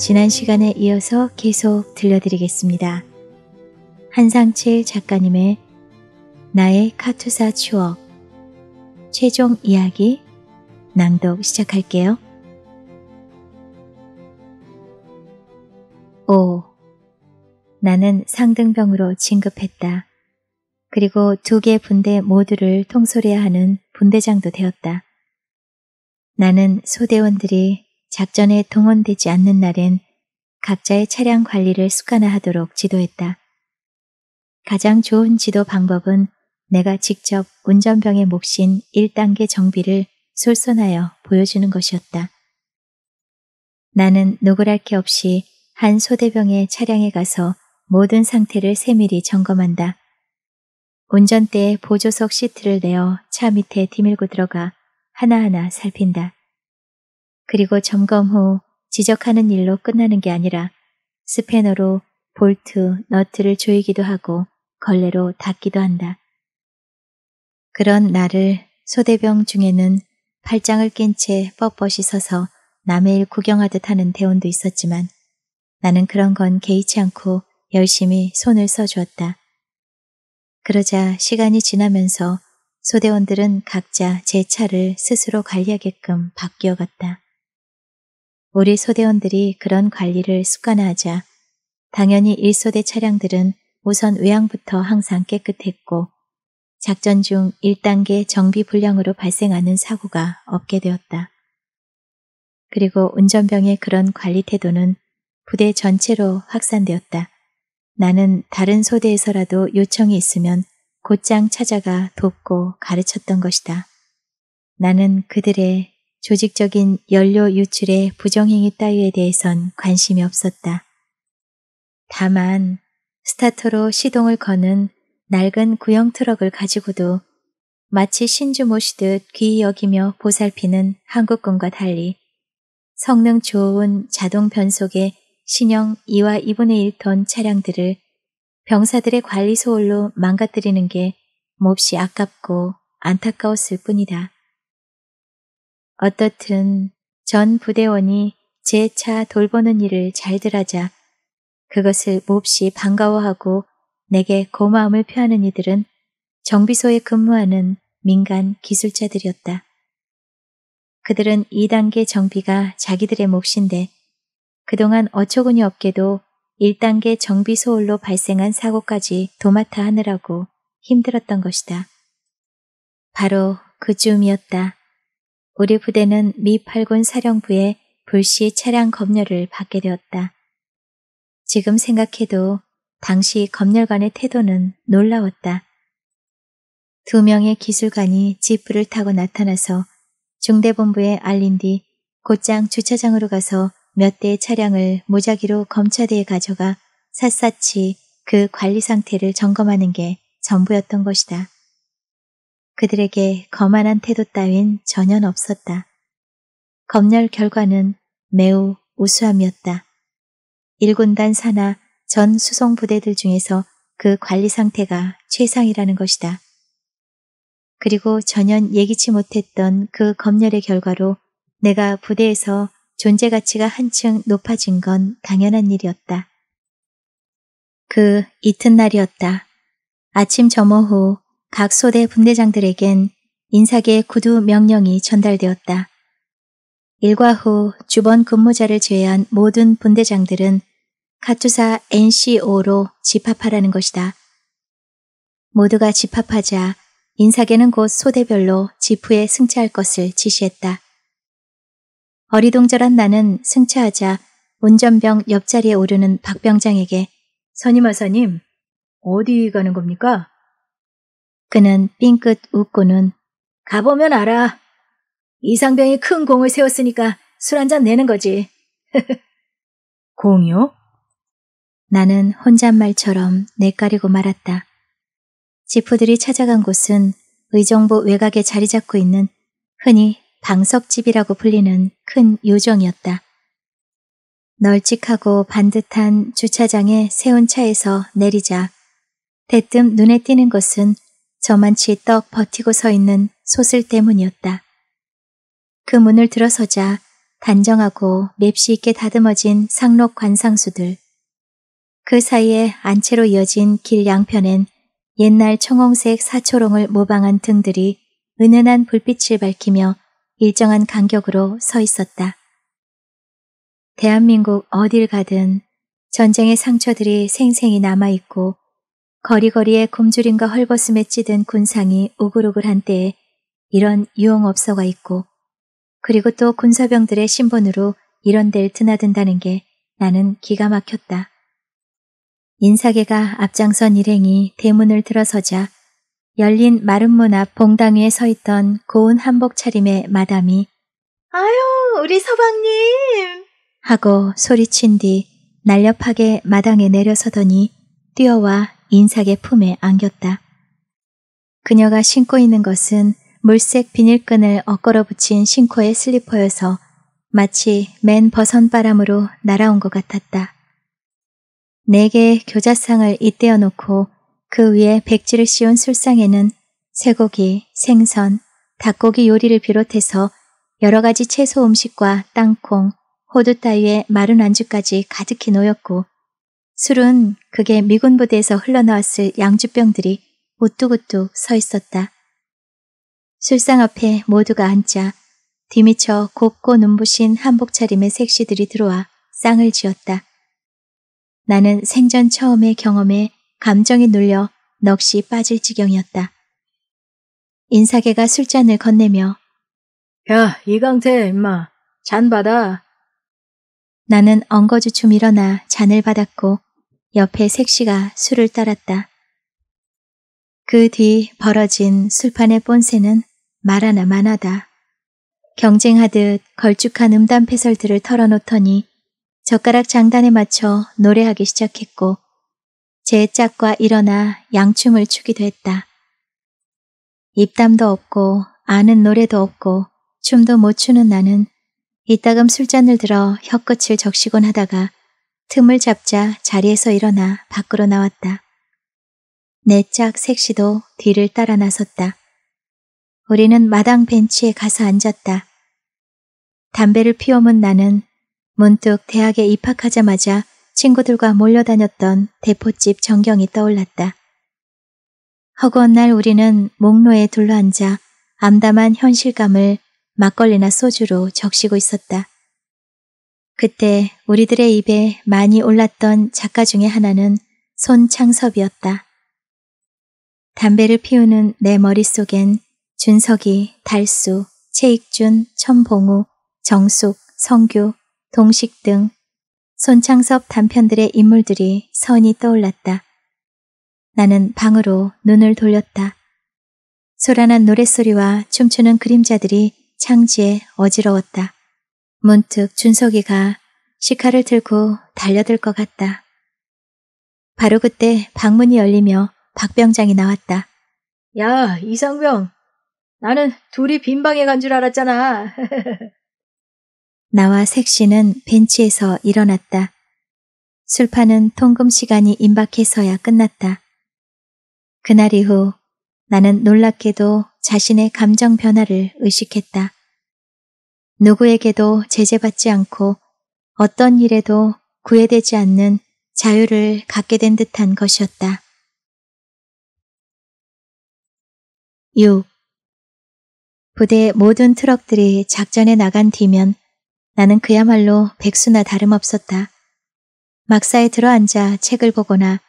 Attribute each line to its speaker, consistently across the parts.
Speaker 1: 지난 시간에 이어서 계속 들려드리겠습니다. 한상칠 작가님의 나의 카투사 추억 최종 이야기 낭독 시작할게요. 5. 나는 상등병으로 진급했다. 그리고 두 개 분대 모두를 통솔해야 하는 분대장도 되었다. 나는 소대원들이 작전에 동원되지 않는 날엔 각자의 차량 관리를 습관화하도록 지도했다. 가장 좋은 지도 방법은 내가 직접 운전병의 몫인 1단계 정비를 솔선하여 보여주는 것이었다. 나는 노그랄 게 없이 한 소대병의 차량에 가서 모든 상태를 세밀히 점검한다. 운전대에 보조석 시트를 내어 차 밑에 디밀고 들어가 하나하나 살핀다. 그리고 점검 후 지적하는 일로 끝나는 게 아니라 스패너로 볼트, 너트를 조이기도 하고 걸레로 닦기도 한다. 그런 나를 소대병 중에는 팔짱을 낀 채 뻣뻣이 서서 남의 일 구경하듯 하는 대원도 있었지만 나는 그런 건 개의치 않고 열심히 손을 써주었다. 그러자 시간이 지나면서 소대원들은 각자 제 차를 스스로 관리하게끔 바뀌어갔다. 우리 소대원들이 그런 관리를 습관화하자 당연히 1소대 차량들은 우선 외양부터 항상 깨끗했고 작전 중 1단계 정비 불량으로 발생하는 사고가 없게 되었다. 그리고 운전병의 그런 관리 태도는 부대 전체로 확산되었다. 나는 다른 소대에서라도 요청이 있으면 곧장 찾아가 돕고 가르쳤던 것이다. 나는 그들의 조직적인 연료 유출의 부정행위 따위에 대해선 관심이 없었다. 다만 스타터로 시동을 거는 낡은 구형 트럭을 가지고도 마치 신주 모시듯 귀히 여기며 보살피는 한국군과 달리 성능 좋은 자동 변속의 신형 2와 2분의 1톤 차량들을 병사들의 관리 소홀로 망가뜨리는 게 몹시 아깝고 안타까웠을 뿐이다. 어떻든 전 부대원이 제 차 돌보는 일을 잘들 하자 그것을 몹시 반가워하고 내게 고마움을 표하는 이들은 정비소에 근무하는 민간 기술자들이었다. 그들은 2단계 정비가 자기들의 몫인데 그동안 어처구니 없게도 1단계 정비 소홀로 발생한 사고까지 도맡아 하느라고 힘들었던 것이다. 바로 그쯤이었다. 우리 부대는 미 8군 사령부의 불시 차량 검열을 받게 되었다. 지금 생각해도 당시 검열관의 태도는 놀라웠다. 두 명의 기술관이 지프를 타고 나타나서 중대본부에 알린 뒤 곧장 주차장으로 가서 몇 대의 차량을 무작위로 검차대에 가져가 샅샅이 그 관리 상태를 점검하는 게 전부였던 것이다. 그들에게 거만한 태도 따윈 전혀 없었다. 검열 결과는 매우 우수함이었다. 일군단 산하 전 수송 부대들 중에서 그 관리 상태가 최상이라는 것이다. 그리고 전혀 예기치 못했던 그 검열의 결과로 내가 부대에서 존재 가치가 한층 높아진 건 당연한 일이었다. 그 이튿날이었다. 아침 점호 후각 소대 분대장들에겐 인사계 구두 명령이 전달되었다. 일과 후 주번 근무자를 제외한 모든 분대장들은 카투사 NCO로 집합하라는 것이다. 모두가 집합하자 인사계는 곧 소대별로 지프에 승차할 것을 지시했다. 어리동절한 나는 승차하자 운전병 옆자리에 오르는 박병장에게 선임 아사님, 어디 가는 겁니까? 그는 삥끗 웃고는 가보면 알아. 이상병이 큰 공을 세웠으니까 술 한 잔 내는 거지. 공요? 나는 혼잣말처럼 내까리고 말았다. 지프들이 찾아간 곳은 의정부 외곽에 자리 잡고 있는 흔히 방석집이라고 불리는 큰 요정이었다. 널찍하고 반듯한 주차장에 세운 차에서 내리자 대뜸 눈에 띄는 것은 저만치 떡 버티고 서 있는 소슬 때문이었다. 그 문을 들어서자 단정하고 맵시 있게 다듬어진 상록 관상수들. 그 사이에 안채로 이어진 길 양편엔 옛날 청홍색 사초롱을 모방한 등들이 은은한 불빛을 밝히며 일정한 간격으로 서 있었다. 대한민국 어딜 가든 전쟁의 상처들이 생생히 남아있고 거리거리에 곰주림과 헐벗음에 찌든 군상이 오글오글한 때에 이런 유흥업소가 있고 그리고 또 군사병들의 신분으로 이런 데를 드나든다는 게 나는 기가 막혔다. 인사계가 앞장선 일행이 대문을 들어서자 열린 마른 문앞 봉당 위에 서 있던 고운 한복 차림의 마담이 아유 우리 서방님 하고 소리친 뒤 날렵하게 마당에 내려서더니 뛰어와 인삭의 품에 안겼다. 그녀가 신고 있는 것은 물색 비닐끈을 엇걸어 붙인 신코의 슬리퍼여서 마치 맨 버선바람으로 날아온 것 같았다. 네 개의 교자상을 잇대어 놓고 그 위에 백지를 씌운 술상에는 쇠고기, 생선, 닭고기 요리를 비롯해서 여러 가지 채소 음식과 땅콩, 호두 따위의 마른 안주까지 가득히 놓였고 술은 그게 미군 부대에서 흘러나왔을 양주병들이 우뚝우뚝 서 있었다. 술상 앞에 모두가 앉자 뒤미쳐 곱고 눈부신 한복 차림의 색시들이 들어와 쌍을 지었다. 나는 생전 처음의 경험에 감정이 눌려 넋이 빠질 지경이었다. 인사계가 술잔을 건네며 야 이강태 임마 잔 받아 나는 엉거주춤 일어나 잔을 받았고 옆에 색시가 술을 따랐다. 그 뒤 벌어진 술판의 본세는 말하나 마나다. 경쟁하듯 걸쭉한 음담 패설들을 털어놓더니 젓가락 장단에 맞춰 노래하기 시작했고 제 짝과 일어나 양춤을 추기도 했다. 입담도 없고 아는 노래도 없고 춤도 못 추는 나는 이따금 술잔을 들어 혀끝을 적시곤 하다가 틈을 잡자 자리에서 일어나 밖으로 나왔다. 내 짝 색시도 뒤를 따라 나섰다. 우리는 마당 벤치에 가서 앉았다. 담배를 피워문 나는 문득 대학에 입학하자마자 친구들과 몰려다녔던 대포집 전경이 떠올랐다. 허구한 날 우리는 목로에 둘러앉아 암담한 현실감을 막걸리나 소주로 적시고 있었다. 그때 우리들의 입에 많이 올랐던 작가 중의 하나는 손창섭이었다. 담배를 피우는 내 머릿속엔 준석이, 달수, 최익준, 천봉우, 정숙, 성규, 동식 등 손창섭 단편들의 인물들이 선이 떠올랐다. 나는 방으로 눈을 돌렸다. 소란한 노랫소리와 춤추는 그림자들이 창지에 어지러웠다. 문득 준석이가 시카를 들고 달려들 것 같다. 바로 그때 방문이 열리며 박병장이 나왔다. 야, 이상병. 나는 둘이 빈방에 간 줄 알았잖아. 나와 색시는 벤치에서 일어났다. 술판은 통금 시간이 임박해서야 끝났다. 그날 이후 나는 놀랍게도 자신의 감정 변화를 의식했다. 누구에게도 제재받지 않고 어떤 일에도 구애되지 않는 자유를 갖게 된 듯한 것이었다. 6. 부대 모든 트럭들이 작전에 나간 뒤면 나는 그야말로 백수나 다름없었다. 막사에 들어앉아 책을 보거나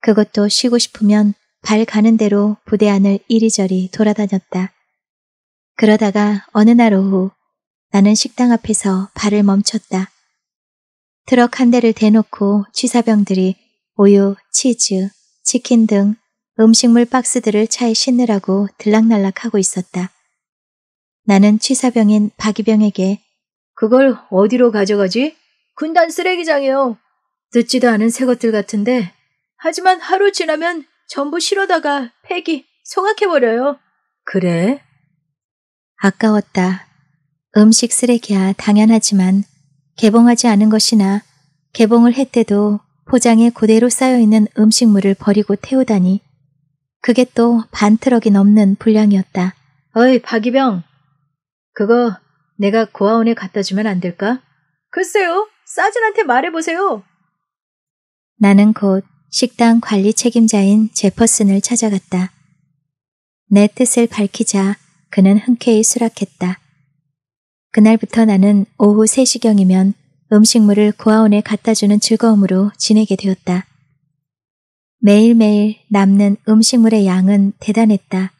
Speaker 1: 그것도 쉬고 싶으면 발 가는 대로 부대 안을 이리저리 돌아다녔다. 그러다가 어느 날 오후 나는 식당 앞에서 발을 멈췄다. 트럭 한 대를 대놓고 취사병들이 우유, 치즈, 치킨 등 음식물 박스들을 차에 싣느라고 들락날락하고 있었다. 나는 취사병인 박이병에게 그걸 어디로 가져가지? 군단 쓰레기장이요. 늦지도 않은 새 것들 같은데 하지만 하루 지나면 전부 실어다가 폐기, 송악해버려요. 그래? 아까웠다. 음식 쓰레기야 당연하지만 개봉하지 않은 것이나 개봉을 했대도 포장에 그대로 쌓여있는 음식물을 버리고 태우다니 그게 또 반 트럭이 넘는 분량이었다. 어이 박이병 그거 내가 고아원에 갖다 주면 안 될까? 글쎄요 사진한테 말해보세요. 나는 곧 식당 관리 책임자인 제퍼슨을 찾아갔다. 내 뜻을 밝히자 그는 흔쾌히 수락했다. 그날부터 나는 오후 3시경이면 음식물을 고아원에 갖다 주는 즐거움으로 지내게 되었다. 매일매일 남는 음식물의 양은 대단했다.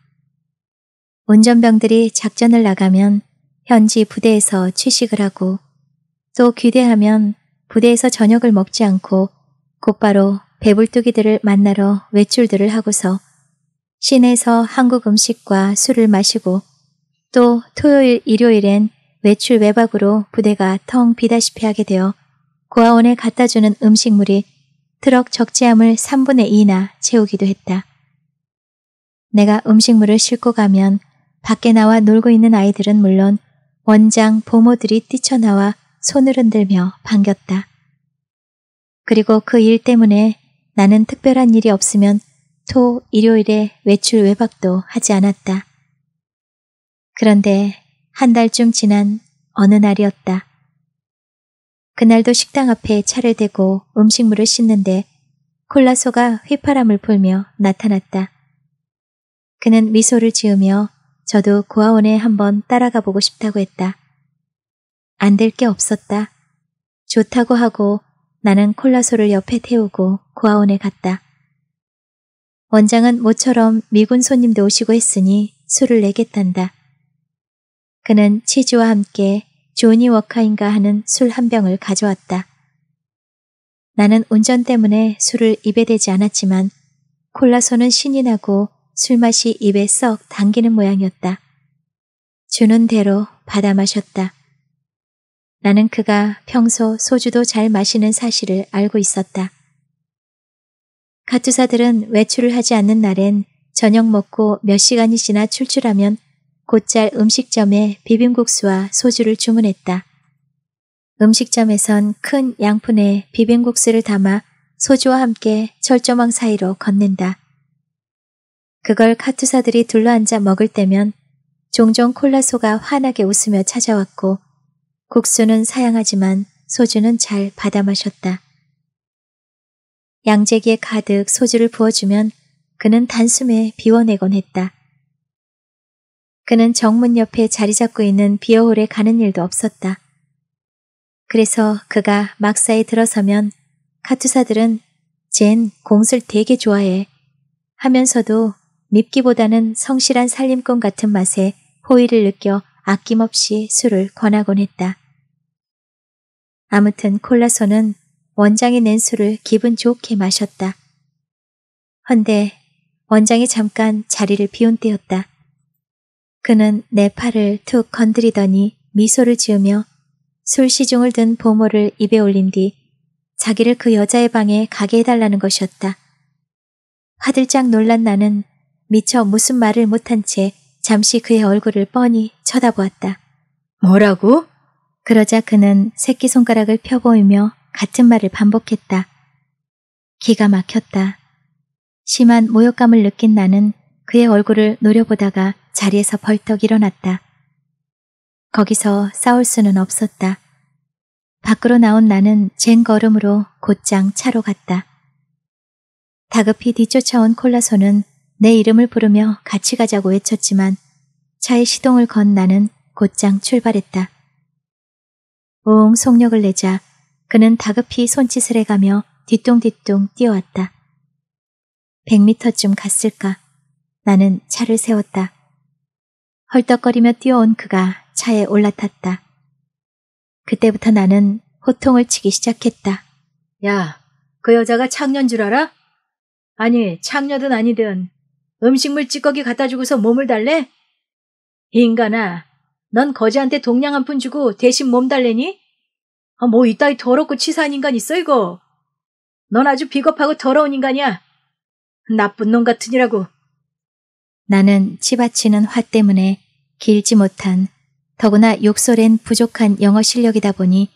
Speaker 1: 운전병들이 작전을 나가면 현지 부대에서 취식을 하고 또 귀대하면 부대에서 저녁을 먹지 않고 곧바로 배불뚝이들을 만나러 외출들을 하고서 시내에서 한국 음식과 술을 마시고 또 토요일, 일요일엔 외출 외박으로 부대가 텅 비다시피 하게 되어 고아원에 갖다 주는 음식물이 트럭 적재함을 3분의 2나 채우기도 했다. 내가 음식물을 싣고 가면 밖에 나와 놀고 있는 아이들은 물론 원장 보모들이 뛰쳐나와 손을 흔들며 반겼다. 그리고 그 일 때문에 나는 특별한 일이 없으면 토 일요일에 외출 외박도 하지 않았다. 그런데 한 달쯤 지난 어느 날이었다. 그날도 식당 앞에 차를 대고 음식물을 씻는데 콜라소가 휘파람을 불며 나타났다. 그는 미소를 지으며 저도 고아원에 한번 따라가 보고 싶다고 했다. 안 될 게 없었다. 좋다고 하고 나는 콜라소를 옆에 태우고 고아원에 갔다. 원장은 모처럼 미군 손님도 오시고 했으니 술을 내겠단다. 그는 치즈와 함께 조니 워카인가 하는 술 한 병을 가져왔다. 나는 운전 때문에 술을 입에 대지 않았지만 콜라소는 신이 나고 술맛이 입에 썩 당기는 모양이었다. 주는 대로 받아 마셨다. 나는 그가 평소 소주도 잘 마시는 사실을 알고 있었다. 가투사들은 외출을 하지 않는 날엔 저녁 먹고 몇 시간이 지나 출출하면 곧잘 음식점에 비빔국수와 소주를 주문했다. 음식점에선 큰 양푼에 비빔국수를 담아 소주와 함께 철조망 사이로 건넨다 그걸 카투사들이 둘러앉아 먹을 때면 종종 콜라소가 환하게 웃으며 찾아왔고 국수는 사양하지만 소주는 잘 받아 마셨다. 양재기에 가득 소주를 부어주면 그는 단숨에 비워내곤 했다. 그는 정문 옆에 자리 잡고 있는 비어홀에 가는 일도 없었다. 그래서 그가 막사에 들어서면 카투사들은 젠 공술 되게 좋아해 하면서도 밉기보다는 성실한 살림꾼 같은 맛에 호의를 느껴 아낌없이 술을 권하곤 했다. 아무튼 콜라소는 원장이 낸 술을 기분 좋게 마셨다. 헌데 원장이 잠깐 자리를 비운 때였다. 그는 내 팔을 툭 건드리더니 미소를 지으며 술시중을 든 보모를 입에 올린 뒤 자기를 그 여자의 방에 가게 해달라는 것이었다. 화들짝 놀란 나는 미처 무슨 말을 못한 채 잠시 그의 얼굴을 뻔히 쳐다보았다. 뭐라고? 그러자 그는 새끼손가락을 펴보이며 같은 말을 반복했다. 기가 막혔다. 심한 모욕감을 느낀 나는 그의 얼굴을 노려보다가 자리에서 벌떡 일어났다. 거기서 싸울 수는 없었다. 밖으로 나온 나는 젠 걸음으로 곧장 차로 갔다. 다급히 뒤쫓아온 콜라소는 내 이름을 부르며 같이 가자고 외쳤지만 차에 시동을 건 나는 곧장 출발했다. 옹 속력을 내자 그는 다급히 손짓을 해가며 뒤뚱뒤뚱 뛰어왔다. 100m쯤 갔을까? 나는 차를 세웠다. 헐떡거리며 뛰어온 그가 차에 올라탔다. 그때부터 나는 호통을 치기 시작했다. 야, 그 여자가 창녀인 줄 알아? 아니, 창녀든 아니든 음식물 찌꺼기 갖다 주고서 몸을 달래? 인간아, 넌 거지한테 동냥 한푼 주고 대신 몸 달래니? 아, 뭐 이따위 더럽고 치사한 인간 있어, 이거? 넌 아주 비겁하고 더러운 인간이야. 나쁜 놈 같으니라고. 나는 치받치는 화 때문에 길지 못한 더구나 욕설엔 부족한 영어 실력이다 보니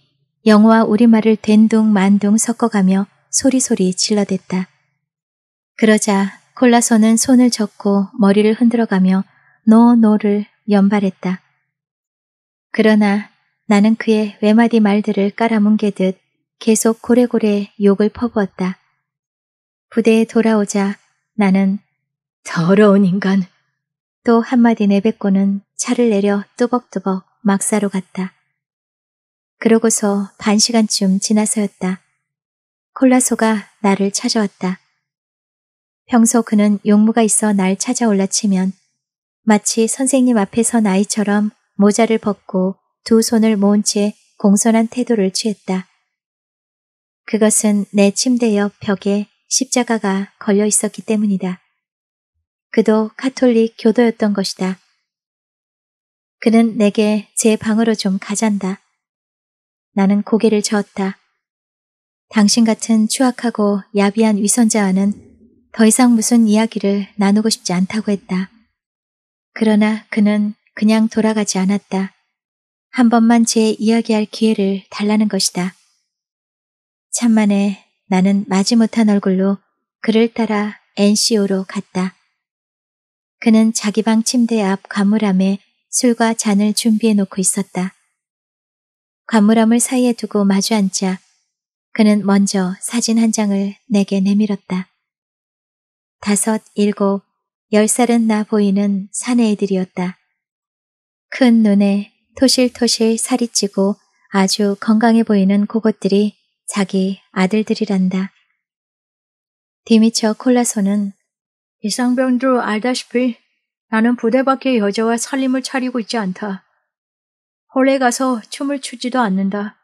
Speaker 1: 영어와 우리말을 된둥 만둥 섞어가며 소리소리 질러댔다. 그러자 콜라서는 손을 젓고 머리를 흔들어가며 노노를 연발했다. 그러나 나는 그의 외마디 말들을 깔아뭉개듯 계속 고래고래 욕을 퍼부었다. 부대에 돌아오자 나는 더러운 인간. 또 한마디 내뱉고는 차를 내려 뚜벅뚜벅 막사로 갔다. 그러고서 반 시간쯤 지나서였다. 콜라소가 나를 찾아왔다. 평소 그는 용무가 있어 날 찾아올라 치면 마치 선생님 앞에서 나이처럼 모자를 벗고 두 손을 모은 채 공손한 태도를 취했다. 그것은 내 침대 옆 벽에 십자가가 걸려 있었기 때문이다. 그도 카톨릭 교도였던 것이다. 그는 내게 제 방으로 좀 가잔다. 나는 고개를 저었다. 당신 같은 추악하고 야비한 위선자와는 더 이상 무슨 이야기를 나누고 싶지 않다고 했다. 그러나 그는 그냥 돌아가지 않았다. 한 번만 제 이야기할 기회를 달라는 것이다. 참만에 나는 마지 못한 얼굴로 그를 따라 NCO로 갔다. 그는 자기 방 침대 앞 과물함에 술과 잔을 준비해 놓고 있었다. 과물함을 사이에 두고 마주 앉자 그는 먼저 사진 한 장을 내게 내밀었다. 다섯, 일곱, 열 살은 나 보이는 사내 애들이었다. 큰 눈에 토실토실 살이 찌고 아주 건강해 보이는 그것들이 자기 아들들이란다. 디미처 콜라소는 이상병도 알다시피 나는 부대 밖에 여자와 살림을 차리고 있지 않다. 홀에 가서 춤을 추지도 않는다.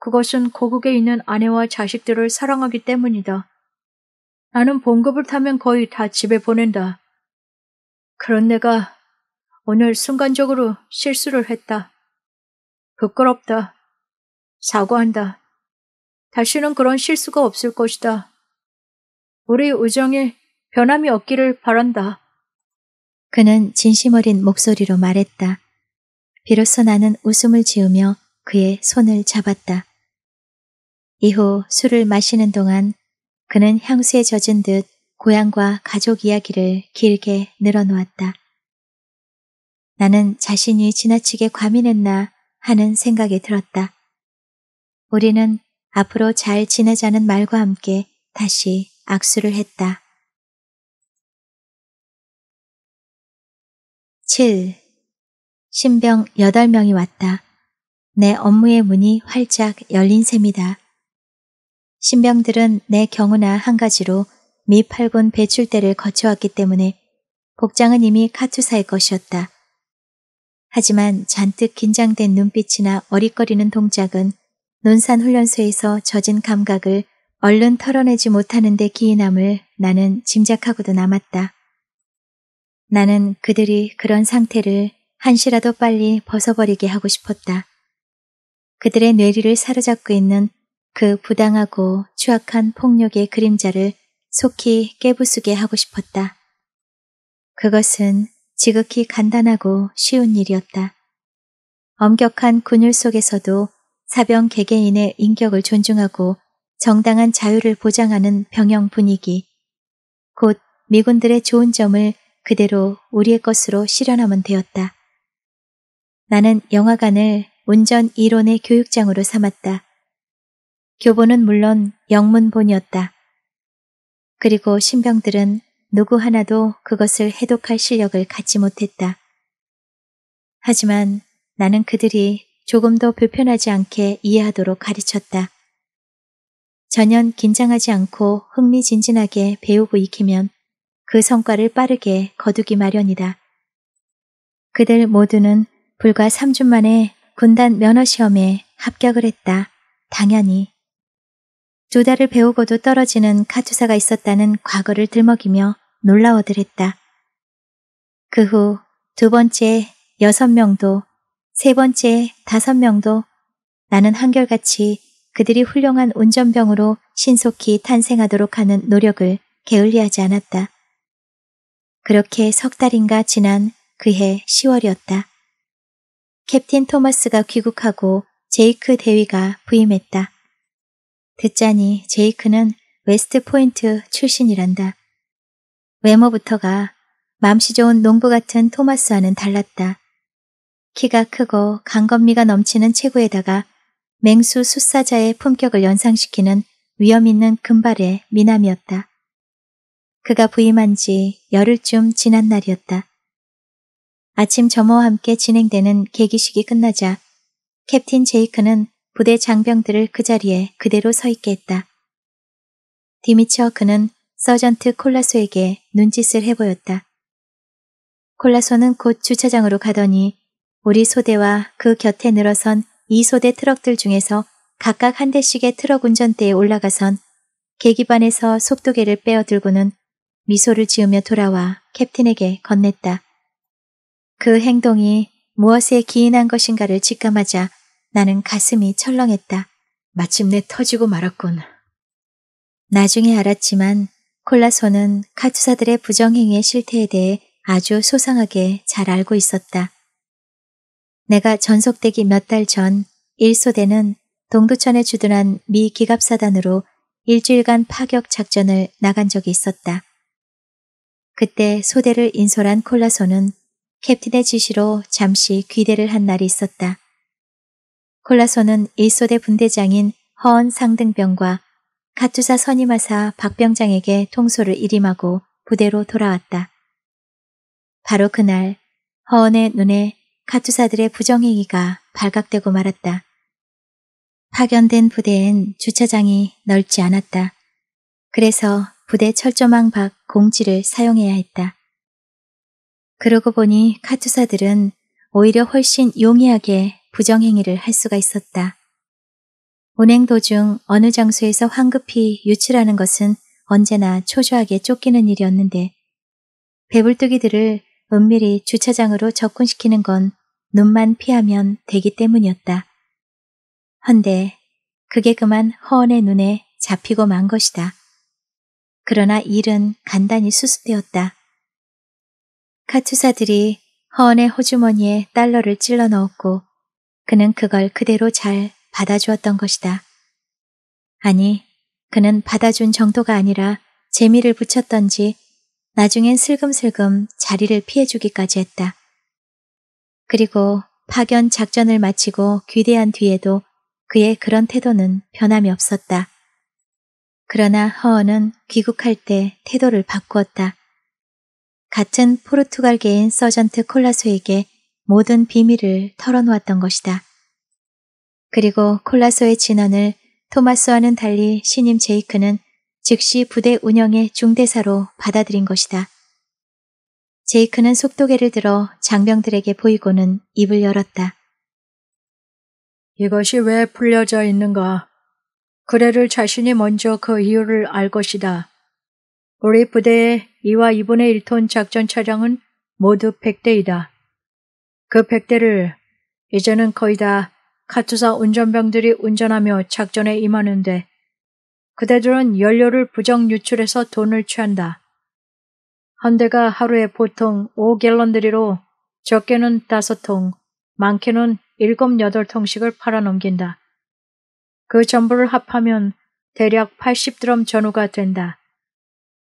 Speaker 1: 그것은 고국에 있는 아내와 자식들을 사랑하기 때문이다. 나는 봉급을 타면 거의 다 집에 보낸다. 그런 내가 오늘 순간적으로 실수를 했다. 부끄럽다. 사과한다. 다시는 그런 실수가 없을 것이다. 우리 우정이 변함이 없기를 바란다. 그는 진심 어린 목소리로 말했다. 비로소 나는 웃음을 지으며 그의 손을 잡았다. 이후 술을 마시는 동안 그는 향수에 젖은 듯 고향과 가족 이야기를 길게 늘어놓았다. 나는 자신이 지나치게 과민했나 하는 생각이 들었다. 우리는 앞으로 잘 지내자는 말과 함께 다시 악수를 했다. 7. 신병 8명이 왔다. 내 업무의 문이 활짝 열린 셈이다. 신병들은 내 경우나 한 가지로 미팔군 배출대를 거쳐왔기 때문에 복장은 이미 카투사의 것이었다. 하지만 잔뜩 긴장된 눈빛이나 어리거리는 동작은 논산 훈련소에서 젖은 감각을 얼른 털어내지 못하는 데 기인함을 나는 짐작하고도 남았다. 나는 그들이 그런 상태를 한시라도 빨리 벗어버리게 하고 싶었다. 그들의 뇌리를 사로잡고 있는 그 부당하고 추악한 폭력의 그림자를 속히 깨부수게 하고 싶었다. 그것은 지극히 간단하고 쉬운 일이었다. 엄격한 군율 속에서도 사병 개개인의 인격을 존중하고 정당한 자유를 보장하는 병영 분위기, 곧 미군들의 좋은 점을 그대로 우리의 것으로 실현하면 되었다. 나는 영화관을 운전 이론의 교육장으로 삼았다. 교보는 물론 영문본이었다. 그리고 신병들은 누구 하나도 그것을 해독할 실력을 갖지 못했다. 하지만 나는 그들이 조금도 불편하지 않게 이해하도록 가르쳤다. 전혀 긴장하지 않고 흥미진진하게 배우고 익히면 그 성과를 빠르게 거두기 마련이다. 그들 모두는 불과 3주 만에 군단 면허 시험에 합격을 했다. 당연히. 두 달을 배우고도 떨어지는 카투사가 있었다는 과거를 들먹이며 놀라워들 했다. 그 후 두 번째 여섯 명도, 세 번째 다섯 명도 나는 한결같이 그들이 훌륭한 운전병으로 신속히 탄생하도록 하는 노력을 게을리하지 않았다. 그렇게 석 달인가 지난 그해 10월이었다. 캡틴 토마스가 귀국하고 제이크 대위가 부임했다. 듣자니 제이크는 웨스트 포인트 출신이란다. 외모부터가 맘씨 좋은 농부 같은 토마스와는 달랐다. 키가 크고 강건미가 넘치는 체구에다가 맹수 숫사자의 품격을 연상시키는 위험 있는 금발의 미남이었다. 그가 부임한 지 열흘쯤 지난 날이었다. 아침 점호와 함께 진행되는 개기식이 끝나자 캡틴 제이크는 부대 장병들을 그 자리에 그대로 서 있게 했다. 디미처 그는 서전트 콜라소에게 눈짓을 해보였다. 콜라소는 곧 주차장으로 가더니 우리 소대와 그 곁에 늘어선 이 소대 트럭들 중에서 각각 한 대씩의 트럭 운전대에 올라가선 계기반에서 속도계를 빼어들고는 미소를 지으며 돌아와 캡틴에게 건넸다. 그 행동이 무엇에 기인한 것인가를 직감하자 나는 가슴이 철렁했다. 마침내 터지고 말았군. 나중에 알았지만 콜라소는 카투사들의 부정행위의 실태에 대해 아주 소상하게 잘 알고 있었다. 내가 전속되기 몇 달 전 일소대는 동두천에 주둔한 미 기갑사단으로 일주일간 파격 작전을 나간 적이 있었다. 그때 소대를 인솔한 콜라소는 캡틴의 지시로 잠시 귀대를 한 날이 있었다. 콜라소는 1소대 분대장인 허언 상등병과 카투사 선임하사 박병장에게 통소를 일임하고 부대로 돌아왔다. 바로 그날 허언의 눈에 카투사들의 부정행위가 발각되고 말았다. 파견된 부대엔 주차장이 넓지 않았다. 그래서 부대 철조망 밖 공지를 사용해야 했다. 그러고 보니 카투사들은 오히려 훨씬 용이하게 부정행위를 할 수가 있었다. 운행 도중 어느 장소에서 황급히 유출하는 것은 언제나 초조하게 쫓기는 일이었는데 배불뚝이들을 은밀히 주차장으로 접근시키는 건 눈만 피하면 되기 때문이었다. 헌데 그게 그만 허언의 눈에 잡히고 만 것이다. 그러나 일은 간단히 수습되었다. 카투사들이 허언의 호주머니에 달러를 찔러 넣었고 그는 그걸 그대로 잘 받아주었던 것이다. 아니, 그는 받아준 정도가 아니라 재미를 붙였던지 나중엔 슬금슬금 자리를 피해주기까지 했다. 그리고 파견 작전을 마치고 귀대한 뒤에도 그의 그런 태도는 변함이 없었다. 그러나 허언은 귀국할 때 태도를 바꾸었다. 같은 포르투갈계인 서전트 콜라소에게 모든 비밀을 털어놓았던 것이다. 그리고 콜라소의 진언을 토마스와는 달리 신임 제이크는 즉시 부대 운영의 중대사로 받아들인 것이다. 제이크는 속도계를 들어 장병들에게 보이고는 입을 열었다. 이것이 왜 풀려져 있는가? 그래를 자신이 먼저 그 이유를 알 것이다. 우리 부대의 이와 2분의 1톤 작전 차량은 모두 100대이다. 그 100대를 이제는 거의 다 카투사 운전병들이 운전하며 작전에 임하는데 그대들은 연료를 부정 유출해서 돈을 취한다. 한 대가 하루에 보통 5갤런들이로 적게는 5통, 많게는 7, 8통씩을 팔아넘긴다. 그 전부를 합하면 대략 80드럼 전후가 된다.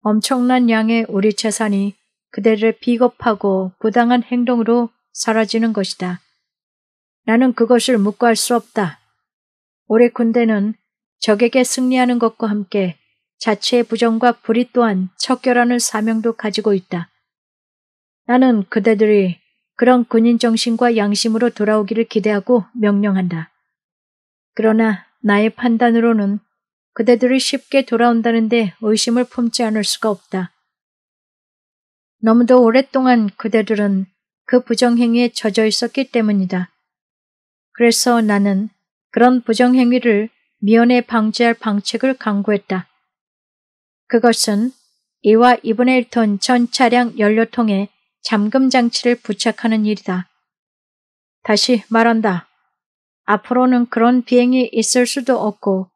Speaker 1: 엄청난 양의 우리 재산이 그대를 비겁하고 부당한 행동으로 사라지는 것이다. 나는 그것을 묵고할 수 없다. 올해 군대는 적에게 승리하는 것과 함께 자체의 부정과 불의 또한 척결하는 사명도 가지고 있다. 나는 그대들이 그런 군인 정신과 양심으로 돌아오기를 기대하고 명령한다. 그러나 나의 판단으로는 그대들이 쉽게 돌아온다는데 의심을 품지 않을 수가 없다. 너무도 오랫동안 그대들은 그 부정행위에 젖어 있었기 때문이다. 그래서 나는 그런 부정행위를 미연에 방지할 방책을 강구했다. 그것은 이와 이분의일톤전 차량 연료통에 잠금 장치를 부착하는 일이다. 다시 말한다. 앞으로는 그런 비행이 있을 수도 없고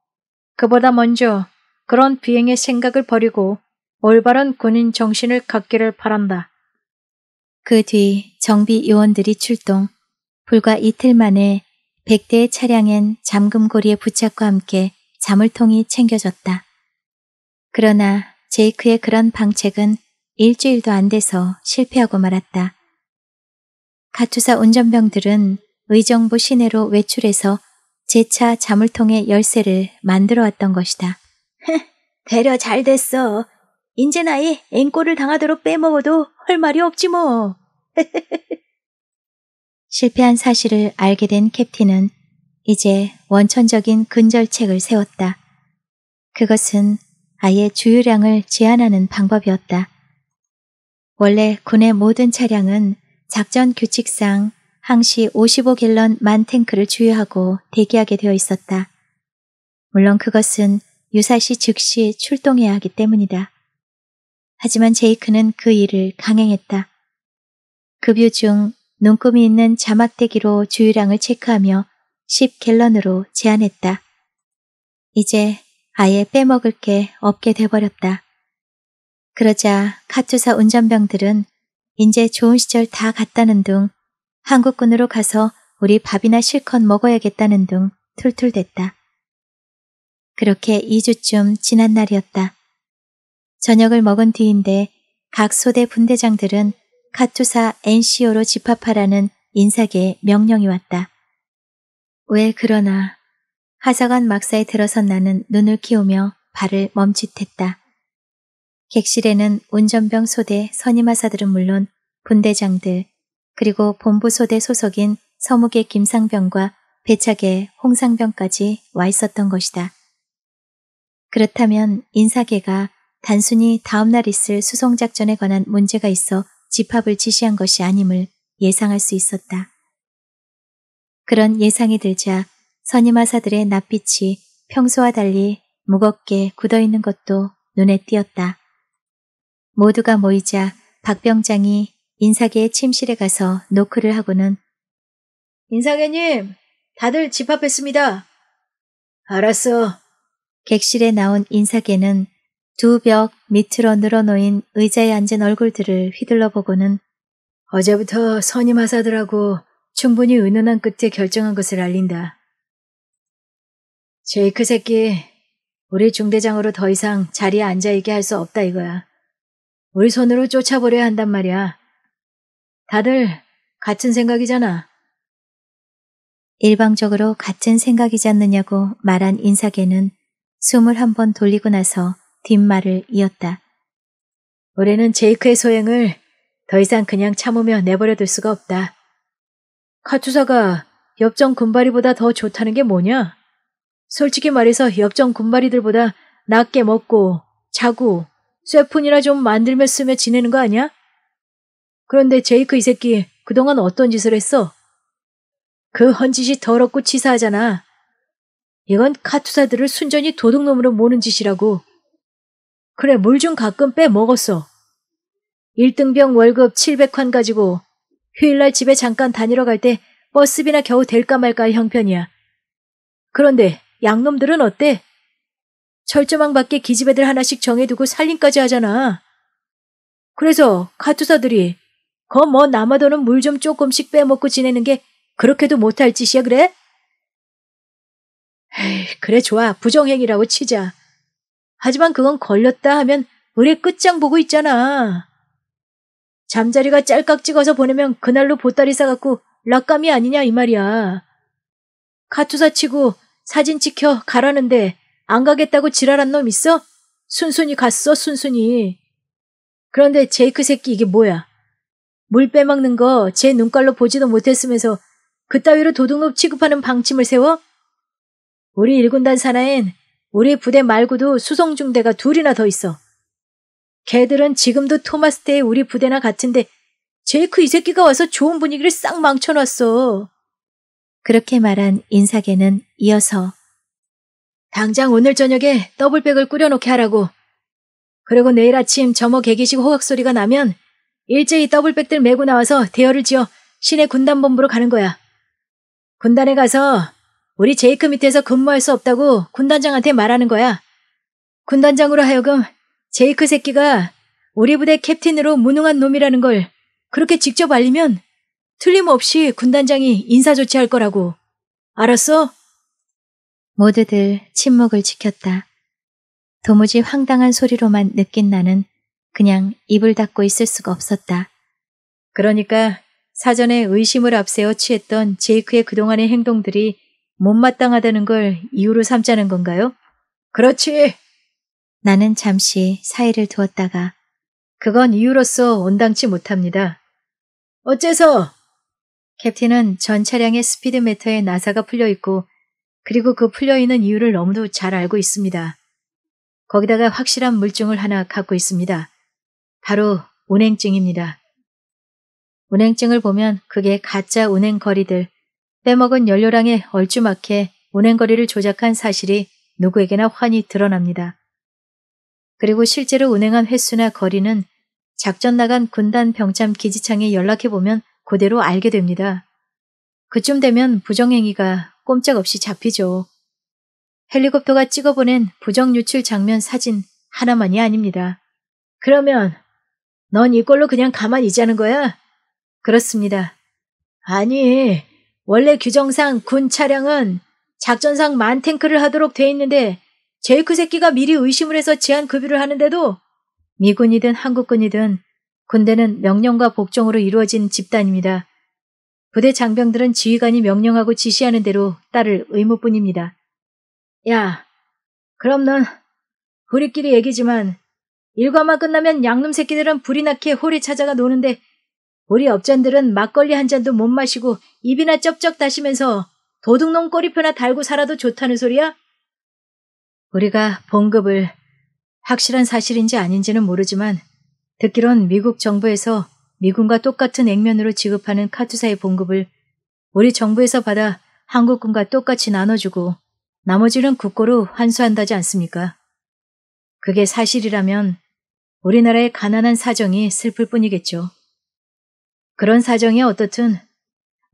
Speaker 1: 그보다 먼저 그런 비행의 생각을 버리고 올바른 군인 정신을 갖기를 바란다. 그 뒤 정비 요원들이 출동. 불과 이틀 만에 100대의 차량엔 잠금고리의 부착과 함께 자물통이 챙겨졌다. 그러나 제이크의 그런 방책은 일주일도 안 돼서 실패하고 말았다. 가투사 운전병들은 의정부 시내로 외출해서 제차 자물통의 열쇠를 만들어 왔던 것이다. 대려 잘 됐어. 인제 나이 앵꼬를 당하도록 빼먹어도 할 말이 없지 뭐. 실패한 사실을 알게 된 캡틴은 이제 원천적인 근절책을 세웠다. 그것은 아예 주유량을 제한하는 방법이었다. 원래 군의 모든 차량은 작전 규칙상 항시 55갤런 만 탱크를 주유하고 대기하게 되어 있었다. 물론 그것은 유사시 즉시 출동해야 하기 때문이다. 하지만 제이크는 그 일을 강행했다. 급유 그 중 눈금이 있는 자막대기로 주유량을 체크하며 10갤런으로 제한했다. 이제 아예 빼먹을 게 없게 돼버렸다. 그러자 카투사 운전병들은 이제 좋은 시절 다 갔다는 둥 한국군으로 가서 우리 밥이나 실컷 먹어야겠다는 둥 툴툴댔다. 그렇게 2주쯤 지난 날이었다. 저녁을 먹은 뒤인데 각 소대 분대장들은 카투사 NCO로 집합하라는 인사계의 명령이 왔다. 왜 그러나 하사관 막사에 들어선 나는 눈을 키우며 발을 멈칫했다. 객실에는 운전병 소대 선임하사들은 물론 분대장들, 그리고 본부소대 소속인 서무계 김상병과 배차계 홍상병까지 와 있었던 것이다. 그렇다면 인사계가 단순히 다음날 있을 수송작전에 관한 문제가 있어 집합을 지시한 것이 아님을 예상할 수 있었다. 그런 예상이 들자 선임하사들의 낯빛이 평소와 달리 무겁게 굳어있는 것도 눈에 띄었다. 모두가 모이자 박병장이 인사계의 침실에 가서 노크를 하고는 인사계님, 다들 집합했습니다. 알았어. 객실에 나온 인사계는 두 벽 밑으로 늘어놓인 의자에 앉은 얼굴들을 휘둘러 보고는 어제부터 선임 하사들하고 충분히 의논한 끝에 결정한 것을 알린다. 제이크 새끼, 우리 중대장으로 더 이상 자리에 앉아있게 할 수 없다 이거야. 우리 손으로 쫓아버려야 한단 말이야. 다들 같은 생각이잖아. 일방적으로 같은 생각이지 않느냐고 말한 인사계는 숨을 한 번 돌리고 나서 뒷말을 이었다. 올해는 제이크의 소행을 더 이상 그냥 참으며 내버려둘 수가 없다. 카투사가 엽정 군바리보다 더 좋다는 게 뭐냐? 솔직히 말해서 엽정 군바리들보다 낮게 먹고 자고 쇠푼이나 좀 만들며 쓰며 지내는 거 아니야? 그런데 제이크 이 새끼 그동안 어떤 짓을 했어? 그 헌짓이 더럽고 치사하잖아. 이건 카투사들을 순전히 도둑놈으로 모는 짓이라고. 그래, 물 좀 가끔 빼먹었어. 1등병 월급 700환 가지고 휴일날 집에 잠깐 다니러 갈 때 버스비나 겨우 될까 말까의 형편이야. 그런데 양놈들은 어때? 철조망 밖에 기집애들 하나씩 정해두고 살림까지 하잖아. 그래서 카투사들이 거뭐 남아도는 물 좀 조금씩 빼먹고 지내는 게 그렇게도 못할 짓이야 그래? 에이, 그래 좋아 부정행위라고 치자. 하지만 그건 걸렸다 하면 우리 끝장 보고 있잖아. 잠자리가 짤깍 찍어서 보내면 그날로 보따리 싸갖고 락감이 아니냐 이 말이야. 카투사 치고 사진 찍혀 가라는데 안 가겠다고 지랄한 놈 있어? 순순히 갔어 순순히. 그런데 제이크 새끼 이게 뭐야? 물 빼먹는 거 제 눈깔로 보지도 못했으면서 그따위로 도둑놈 취급하는 방침을 세워? 우리 일군단 산하엔 우리 부대 말고도 수송 중대가 둘이나 더 있어. 걔들은 지금도 토마스 때의 우리 부대나 같은데 제이크 그 이 새끼가 와서 좋은 분위기를 싹 망쳐놨어. 그렇게 말한 인사계는 이어서 당장 오늘 저녁에 더블백을 꾸려놓게 하라고. 그리고 내일 아침 점호 개기식 호각 소리가 나면 일제히 더블백들 메고 나와서 대열을 지어 시내 군단본부로 가는 거야. 군단에 가서 우리 제이크 밑에서 근무할 수 없다고 군단장한테 말하는 거야. 군단장으로 하여금 제이크 새끼가 우리 부대 캡틴으로 무능한 놈이라는 걸 그렇게 직접 알리면 틀림없이 군단장이 인사 조치할 거라고. 알았어? 모두들 침묵을 지켰다. 도무지 황당한 소리로만 느낀 나는 그냥 입을 닫고 있을 수가 없었다. 그러니까 사전에 의심을 앞세워 취했던 제이크의 그동안의 행동들이 못마땅하다는 걸 이유로 삼자는 건가요? 그렇지! 나는 잠시 사이를 두었다가 그건 이유로서 온당치 못합니다. 어째서? 캡틴은 전 차량의 스피드메터에 나사가 풀려 있고 그리고 그 풀려 있는 이유를 너무도 잘 알고 있습니다. 거기다가 확실한 물증을 하나 갖고 있습니다. 바로 운행증입니다. 운행증을 보면 그게 가짜 운행거리들, 빼먹은 연료량에 얼추맞게 운행거리를 조작한 사실이 누구에게나 환히 드러납니다. 그리고 실제로 운행한 횟수나 거리는 작전 나간 군단 병참 기지창에 연락해보면 그대로 알게 됩니다. 그쯤 되면 부정행위가 꼼짝없이 잡히죠. 헬리콥터가 찍어보낸 부정유출 장면 사진 하나만이 아닙니다. 그러면 넌 이꼴로 그냥 가만히 있자는 거야? 그렇습니다. 아니, 원래 규정상 군 차량은 작전상 만 탱크를 하도록 돼 있는데 제이크 그 새끼가 미리 의심을 해서 제한 급유를 하는데도 미군이든 한국군이든 군대는 명령과 복종으로 이루어진 집단입니다. 부대 장병들은 지휘관이 명령하고 지시하는 대로 따를 의무뿐입니다. 야, 그럼 넌 우리끼리 얘기지만 일과만 끝나면 양놈 새끼들은 불이 나게 홀이 찾아가 노는데 우리 업전들은 막걸리 한 잔도 못 마시고 입이나 쩝쩝 다시면서 도둑놈 꼬리표나 달고 살아도 좋다는 소리야? 우리가 봉급을 확실한 사실인지 아닌지는 모르지만 듣기론 미국 정부에서 미군과 똑같은 액면으로 지급하는 카투사의 봉급을 우리 정부에서 받아 한국군과 똑같이 나눠주고 나머지는 국고로 환수한다지 않습니까? 그게 사실이라면 우리나라의 가난한 사정이 슬플 뿐이겠죠. 그런 사정이 어떻든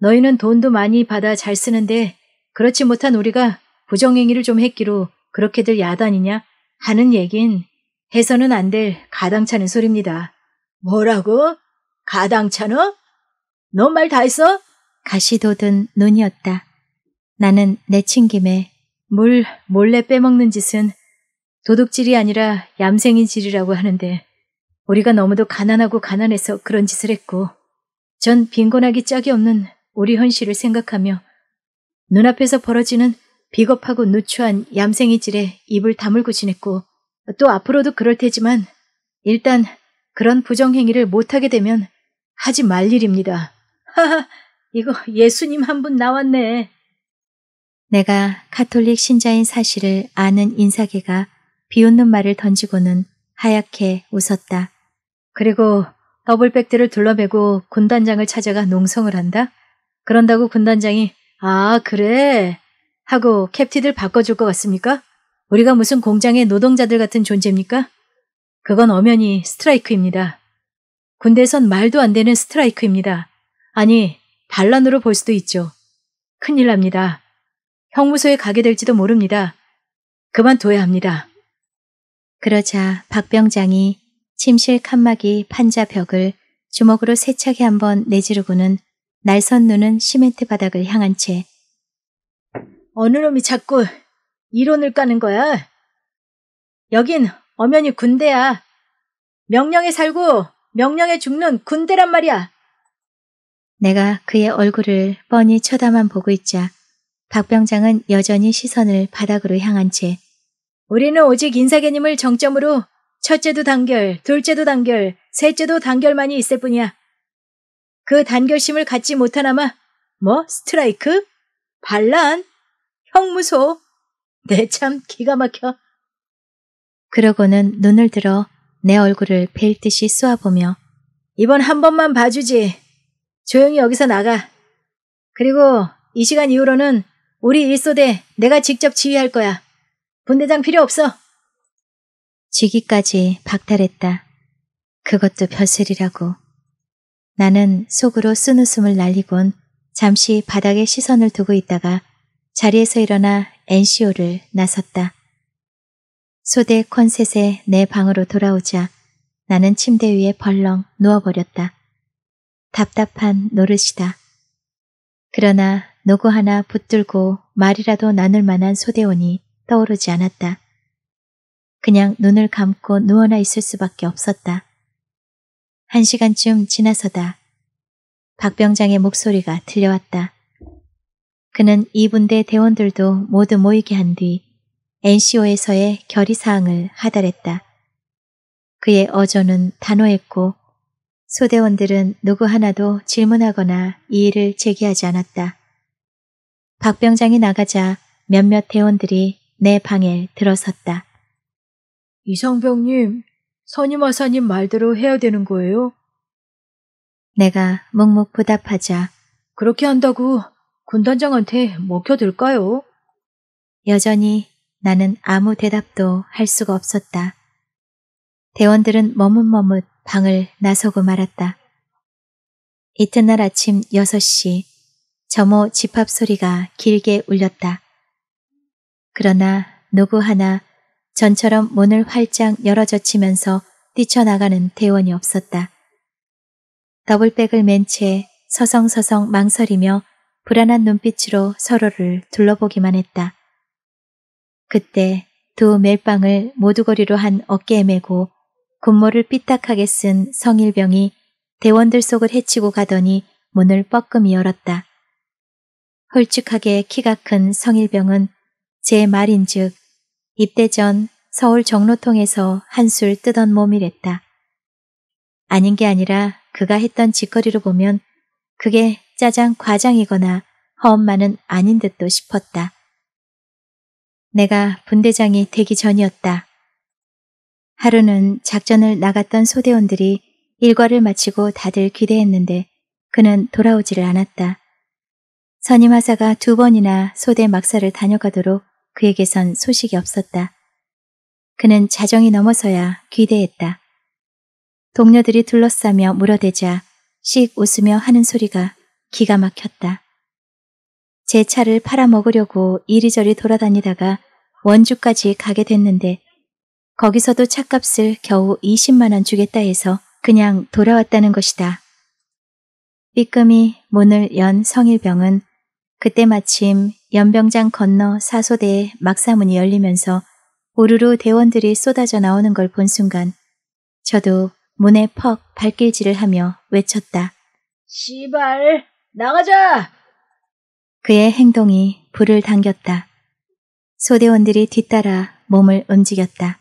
Speaker 1: 너희는 돈도 많이 받아 잘 쓰는데 그렇지 못한 우리가 부정행위를 좀 했기로 그렇게들 야단이냐 하는 얘긴 해서는 안 될가당찮은 소리입니다. 뭐라고? 가당찮어넌말 다 했어? 가시 돋은 눈이었다. 나는 내친 김에 물 몰래 빼먹는 짓은 도둑질이 아니라 얌생이 질이라고 하는데 우리가 너무도 가난하고 가난해서 그런 짓을 했고 전 빈곤하기 짝이 없는 우리 현실을 생각하며 눈앞에서 벌어지는 비겁하고 누추한 얌생이 질에 입을 다물고 지냈고 또 앞으로도 그럴 테지만 일단 그런 부정행위를 못하게 되면 하지 말 일입니다. 하하, 이거 예수님 한 분 나왔네. 내가 카톨릭 신자인 사실을 아는 인사계가 비웃는 말을 던지고는 하얗게 웃었다. 그리고 더블백들을 둘러매고 군단장을 찾아가 농성을 한다? 그런다고 군단장이 아 그래 하고 캡티들 바꿔줄 것 같습니까? 우리가 무슨 공장의 노동자들 같은 존재입니까? 그건 엄연히 스트라이크입니다. 군대선 말도 안 되는 스트라이크입니다. 아니 반란으로 볼 수도 있죠. 큰일 납니다. 형무소에 가게 될지도 모릅니다. 그만둬야 합니다. 그러자 박병장이 침실 칸막이 판자 벽을 주먹으로 세차게 한번 내지르고는 날선 눈은 시멘트 바닥을 향한 채 어느 놈이 자꾸 이론을 까는 거야? 여긴 엄연히 군대야. 명령에 살고 명령에 죽는 군대란 말이야. 내가 그의 얼굴을 뻔히 쳐다만 보고 있자 박병장은 여전히 시선을 바닥으로 향한 채 우리는 오직 인사개념을 정점으로 첫째도 단결, 둘째도 단결, 셋째도 단결만이 있을 뿐이야. 그 단결심을 갖지 못하나마 뭐 스트라이크, 반란, 형무소, 내 참 기가 막혀. 그러고는 눈을 들어 내 얼굴을 벨 듯이 쏘아보며 이번 한 번만 봐주지. 조용히 여기서 나가. 그리고 이 시간 이후로는 우리 일소대 내가 직접 지휘할 거야. 분대장 필요 없어. 쥐기까지 박탈했다. 그것도 벼슬이라고. 나는 속으로 쓴 웃음을 날리곤 잠시 바닥에 시선을 두고 있다가 자리에서 일어나 NCO를 나섰다. 소대 콘셋에 내 방으로 돌아오자 나는 침대 위에 벌렁 누워버렸다. 답답한 노릇이다. 그러나 누구 하나 붙들고 말이라도 나눌 만한 소대원이 떠오르지 않았다. 그냥 눈을 감고 누워나 있을 수밖에 없었다. 한 시간쯤 지나서다. 박병장의 목소리가 들려왔다. 그는 이분대 대원들도 모두 모이게 한 뒤 NCO에서의 결의사항을 하달했다. 그의 어조는 단호했고 소대원들은 누구 하나도 질문하거나 이의를 제기하지 않았다. 박병장이 나가자 몇몇 대원들이 내 방에 들어섰다. 이성병님, 선임하사님 말대로 해야 되는 거예요? 내가 묵묵 부답하자. 그렇게 한다고 군단장한테 먹혀들까요? 여전히 나는 아무 대답도 할 수가 없었다. 대원들은 머뭇머뭇 방을 나서고 말았다. 이튿날 아침 6시 점호 집합 소리가 길게 울렸다. 그러나 누구 하나 전처럼 문을 활짝 열어젖히면서 뛰쳐나가는 대원이 없었다. 더블백을 맨 채 서성서성 망설이며 불안한 눈빛으로 서로를 둘러보기만 했다. 그때 두 멜빵을 모두거리로 한 어깨에 메고 군모를 삐딱하게 쓴 성일병이 대원들 속을 헤치고 가더니 문을 뻐끔히 열었다. 홀쭉하게 키가 큰 성일병은 제 말인즉 입대 전 서울 정로통에서 한술 뜨던 몸이랬다. 아닌 게 아니라 그가 했던 짓거리로 보면 그게 짜장 과장이거나 허엄만은 아닌 듯도 싶었다. 내가 분대장이 되기 전이었다. 하루는 작전을 나갔던 소대원들이 일과를 마치고 다들 기대했는데 그는 돌아오지를 않았다. 선임하사가 두 번이나 소대 막사를 다녀가도록 그에게선 소식이 없었다. 그는 자정이 넘어서야 귀대했다. 동료들이 둘러싸며 물어대자 씩 웃으며 하는 소리가 기가 막혔다. 제 차를 팔아먹으려고 이리저리 돌아다니다가 원주까지 가게 됐는데 거기서도 차값을 겨우 20만원 주겠다 해서 그냥 돌아왔다는 것이다. 삐끔이 문을 연 성일병은 그때 마침 연병장 건너 사소대의 막사문이 열리면서 우르르 대원들이 쏟아져 나오는 걸 본 순간 저도 문에 퍽 발길질을 하며 외쳤다. 시발 나가자! 그의 행동이 불을 당겼다. 소대원들이 뒤따라 몸을 움직였다.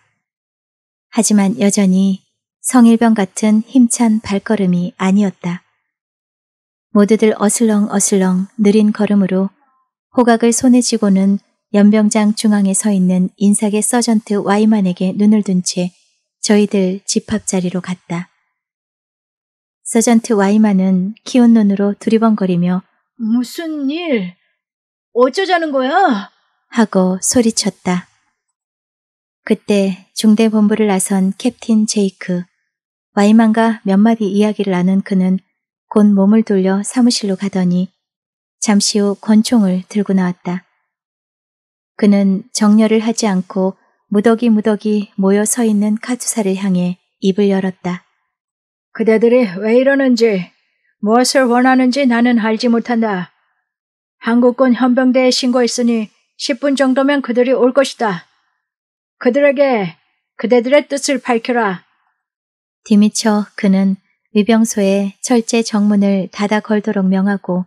Speaker 1: 하지만 여전히 성일병 같은 힘찬 발걸음이 아니었다. 모두들 어슬렁어슬렁 느린 걸음으로 호각을 손에 쥐고는 연병장 중앙에 서 있는 인사계 서전트 와이만에게 눈을 둔 채 저희들 집합 자리로 갔다. 서전트 와이만은 키운 눈으로 두리번거리며 무슨 일? 어쩌자는 거야? 하고 소리쳤다. 그때 중대본부를 나선 캡틴 제이크, 와이만과 몇 마디 이야기를 나눈 그는 곧 몸을 돌려 사무실로 가더니 잠시 후 권총을 들고 나왔다. 그는 정렬을 하지 않고 무더기 무더기 모여 서 있는 카투사를 향해 입을 열었다. 그대들이 왜 이러는지, 무엇을 원하는지 나는 알지 못한다. 한국군 현병대에 신고했으니 10분 정도면 그들이 올 것이다. 그들에게 그대들의 뜻을 밝혀라. 뒤미쳐 그는 위병소에 철제 정문을 닫아 걸도록 명하고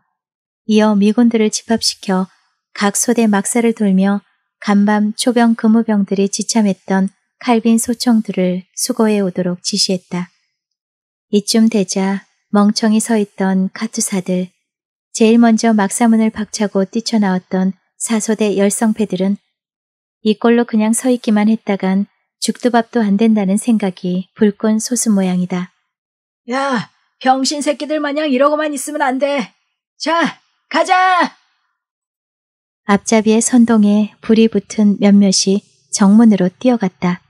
Speaker 1: 이어 미군들을 집합시켜 각 소대 막사를 돌며 간밤 초병 근무병들이 지참했던 칼빈 소총들을 수거해 오도록 지시했다. 이쯤 되자 멍청이 서 있던 카투사들, 제일 먼저 막사문을 박차고 뛰쳐나왔던 사소대 열성패들은 이꼴로 그냥 서 있기만 했다간 죽도 밥도 안 된다는 생각이 불끈 소스 모양이다. 야, 병신 새끼들 마냥 이러고만 있으면 안 돼. 자, 가자! 앞잡이의 선동에 불이 붙은 몇몇이 정문으로 뛰어갔다.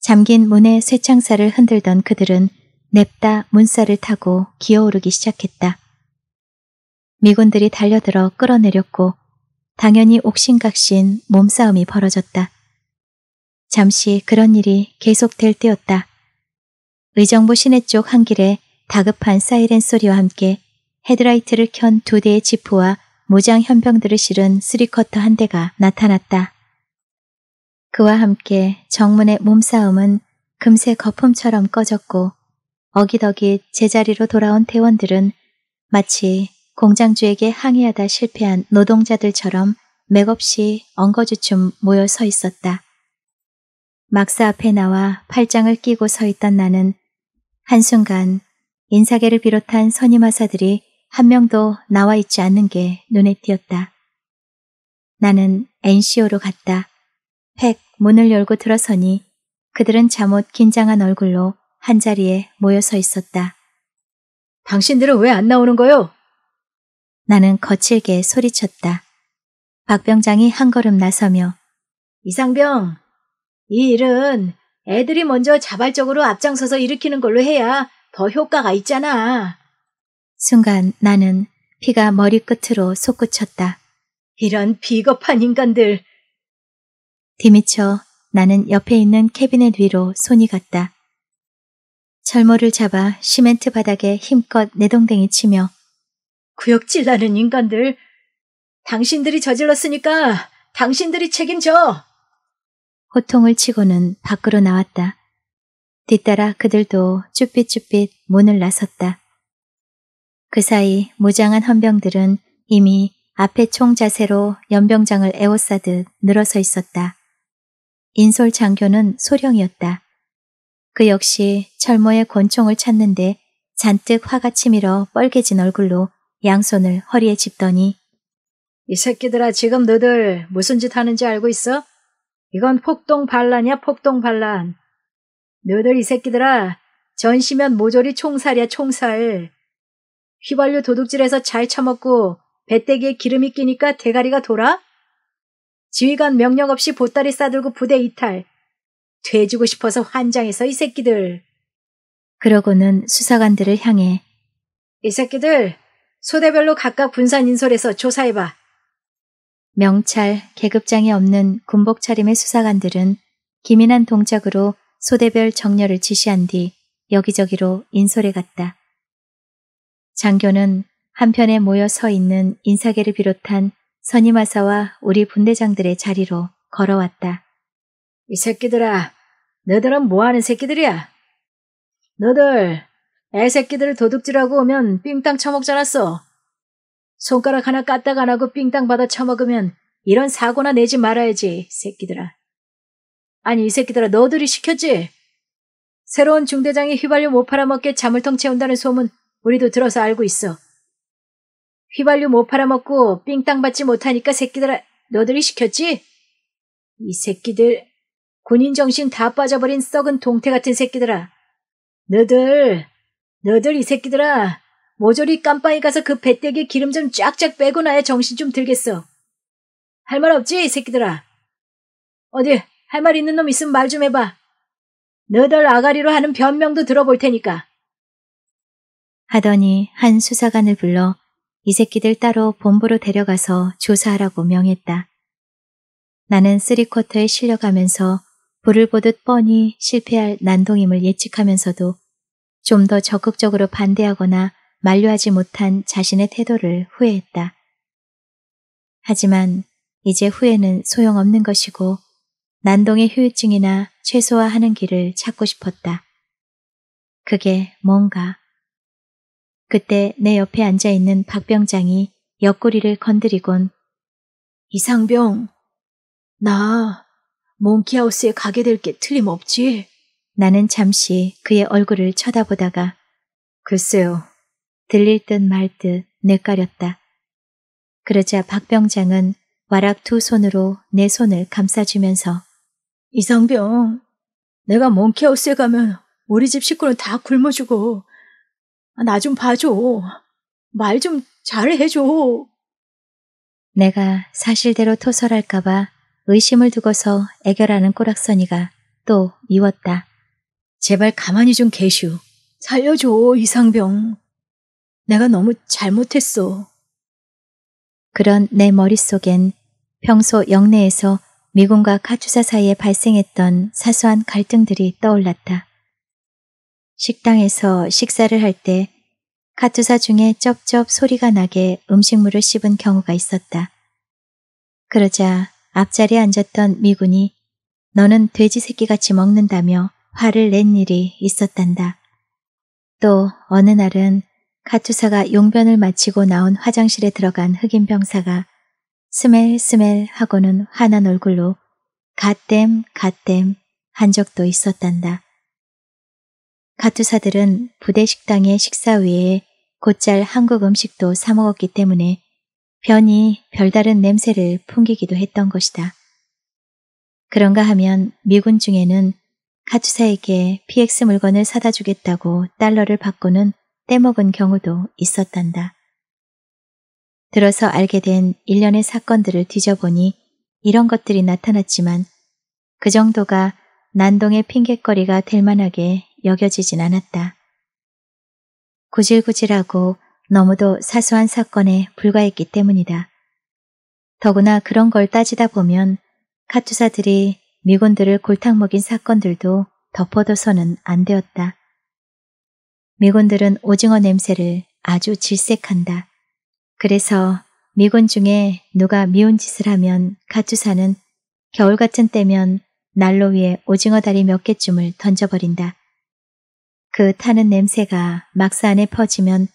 Speaker 1: 잠긴 문의 쇠창살을 흔들던 그들은 냅다 문살을 타고 기어오르기 시작했다. 미군들이 달려들어 끌어내렸고 당연히 옥신각신 몸싸움이 벌어졌다. 잠시 그런 일이 계속될 때였다. 의정부 시내 쪽한 길에 다급한 사이렌 소리와 함께 헤드라이트를 켠 두 대의 지프와 무장 현병들을 실은 쓰리쿼터한 대가 나타났다. 그와 함께 정문의 몸싸움은 금세 거품처럼 꺼졌고 어기덕이 제자리로 돌아온 대원들은 마치 공장주에게 항의하다 실패한 노동자들처럼 맥없이 엉거주춤 모여 서 있었다. 막사 앞에 나와 팔짱을 끼고 서 있던 나는 한순간 인사계를 비롯한 선임하사들이 한 명도 나와 있지 않는 게 눈에 띄었다. 나는 NCO로 갔다. 팩 문을 열고 들어서니 그들은 잠옷 긴장한 얼굴로 한자리에 모여서 있었다. 당신들은 왜 안 나오는 거요? 나는 거칠게 소리쳤다. 박병장이 한 걸음 나서며 이상병, 이 일은 애들이 먼저 자발적으로 앞장서서 일으키는 걸로 해야 더 효과가 있잖아. 순간 나는 피가 머리끝으로 솟구쳤다. 이런 비겁한 인간들! 뒤미쳐 나는 옆에 있는 캐비넷 위로 손이 갔다. 철모를 잡아 시멘트 바닥에 힘껏 내동댕이 치며 구역질 나는 인간들! 당신들이 저질렀으니까 당신들이 책임져! 호통을 치고는 밖으로 나왔다. 뒤따라 그들도 쭈삣쭈삣 문을 나섰다. 그 사이 무장한 헌병들은 이미 앞에 총 자세로 연병장을 에워싸듯 늘어서 있었다. 인솔 장교는 소령이었다. 그 역시 철모의 권총을 찾는데 잔뜩 화가 치밀어 뻘개진 얼굴로 양손을 허리에 짚더니 이 새끼들아 지금 너들 무슨 짓 하는지 알고 있어? 이건 폭동 반란이야 폭동 반란. 너들 이 새끼들아 전시면 모조리 총살이야 총살. 휘발유 도둑질해서 잘 처먹고 배때기에 기름이 끼니까 대가리가 돌아? 지휘관 명령 없이 보따리 싸들고 부대 이탈. 돼지고 싶어서 환장해서 이 새끼들. 그러고는 수사관들을 향해 이 새끼들 소대별로 각각 분산 인솔해서 조사해봐. 명찰, 계급장이 없는 군복 차림의 수사관들은 기민한 동작으로 소대별 정렬을 지시한 뒤 여기저기로 인솔해 갔다. 장교는 한편에 모여 서 있는 인사계를 비롯한 선임하사와 우리 분대장들의 자리로 걸어왔다. 이 새끼들아, 너들은 뭐하는 새끼들이야? 너들 애새끼들을 도둑질하고 오면 삥땅 처먹잖았어. 손가락 하나 까딱 안 하고 삥땅 받아 처먹으면 이런 사고나 내지 말아야지, 새끼들아. 아니, 이 새끼들아, 너들이 시켰지? 새로운 중대장이 휘발유 못 팔아먹게 잠을 텅 채운다는 소문 우리도 들어서 알고 있어. 휘발유 못 팔아먹고 삥땅 받지 못하니까 새끼들, 아 너들이 시켰지? 이 새끼들, 군인 정신 다 빠져버린 썩은 동태 같은 새끼들아. 너들, 너들 이 새끼들아, 모조리 깜빵에 가서 그 배때기 기름 좀 쫙쫙 빼고 나야 정신 좀 들겠어. 할 말 없지, 이 새끼들아? 어디, 할 말 있는 놈 있으면 말 좀 해봐. 너덜 아가리로 하는 변명도 들어볼 테니까. 하더니 한 수사관을 불러 이 새끼들 따로 본부로 데려가서 조사하라고 명했다. 나는 쓰리쿼터에 실려가면서 불을 보듯 뻔히 실패할 난동임을 예측하면서도 좀 더 적극적으로 반대하거나 만류하지 못한 자신의 태도를 후회했다. 하지만 이제 후회는 소용없는 것이고 난동의 효율증이나 최소화하는 길을 찾고 싶었다. 그게 뭔가 그때 내 옆에 앉아 있는 박병장이 옆구리를 건드리곤 이상병, 나 몽키하우스에 가게 될 게 틀림없지? 나는 잠시 그의 얼굴을 쳐다보다가 글쎄요, 들릴 듯 말듯 듯 내까렸다. 그러자 박병장은 와락 두 손으로 내 손을 감싸주면서 이상병, 내가 몽키하우스에 가면 우리 집 식구는 다 굶어주고 나좀 봐줘. 말 좀 잘해줘. 내가 사실대로 토설할까봐 의심을 두고서 애결하는 꼬락선이가 또 미웠다. 제발 가만히 좀 계슈. 살려줘, 이상병. 내가 너무 잘못했어. 그런 내 머릿속엔 평소 영내에서 미군과 카투사 사이에 발생했던 사소한 갈등들이 떠올랐다. 식당에서 식사를 할 때 카투사 중에 쩝쩝 소리가 나게 음식물을 씹은 경우가 있었다. 그러자 앞자리에 앉았던 미군이 너는 돼지 새끼같이 먹는다며 화를 낸 일이 있었단다. 또 어느 날은 카투사가 용변을 마치고 나온 화장실에 들어간 흑인 병사가 스멜 스멜 하고는 화난 얼굴로 가땜 가땜 한 적도 있었단다. 카투사들은 부대 식당의 식사 위에 곧잘 한국 음식도 사 먹었기 때문에 변이 별다른 냄새를 풍기기도 했던 것이다. 그런가 하면 미군 중에는 카투사에게 PX 물건을 사다 주겠다고 달러를 받고는 떼먹은 경우도 있었단다. 들어서 알게 된 일련의 사건들을 뒤져보니 이런 것들이 나타났지만 그 정도가 난동의 핑곗거리가 될 만하게 여겨지진 않았다. 구질구질하고 너무도 사소한 사건에 불과했기 때문이다. 더구나 그런 걸 따지다 보면 카투사들이 미군들을 골탕 먹인 사건들도 덮어둬서는 안 되었다. 미군들은 오징어 냄새를 아주 질색한다. 그래서 미군 중에 누가 미운 짓을 하면 카투사는 겨울 같은 때면 난로 위에 오징어 다리 몇 개쯤을 던져버린다. 그 타는 냄새가 막사 안에 퍼지면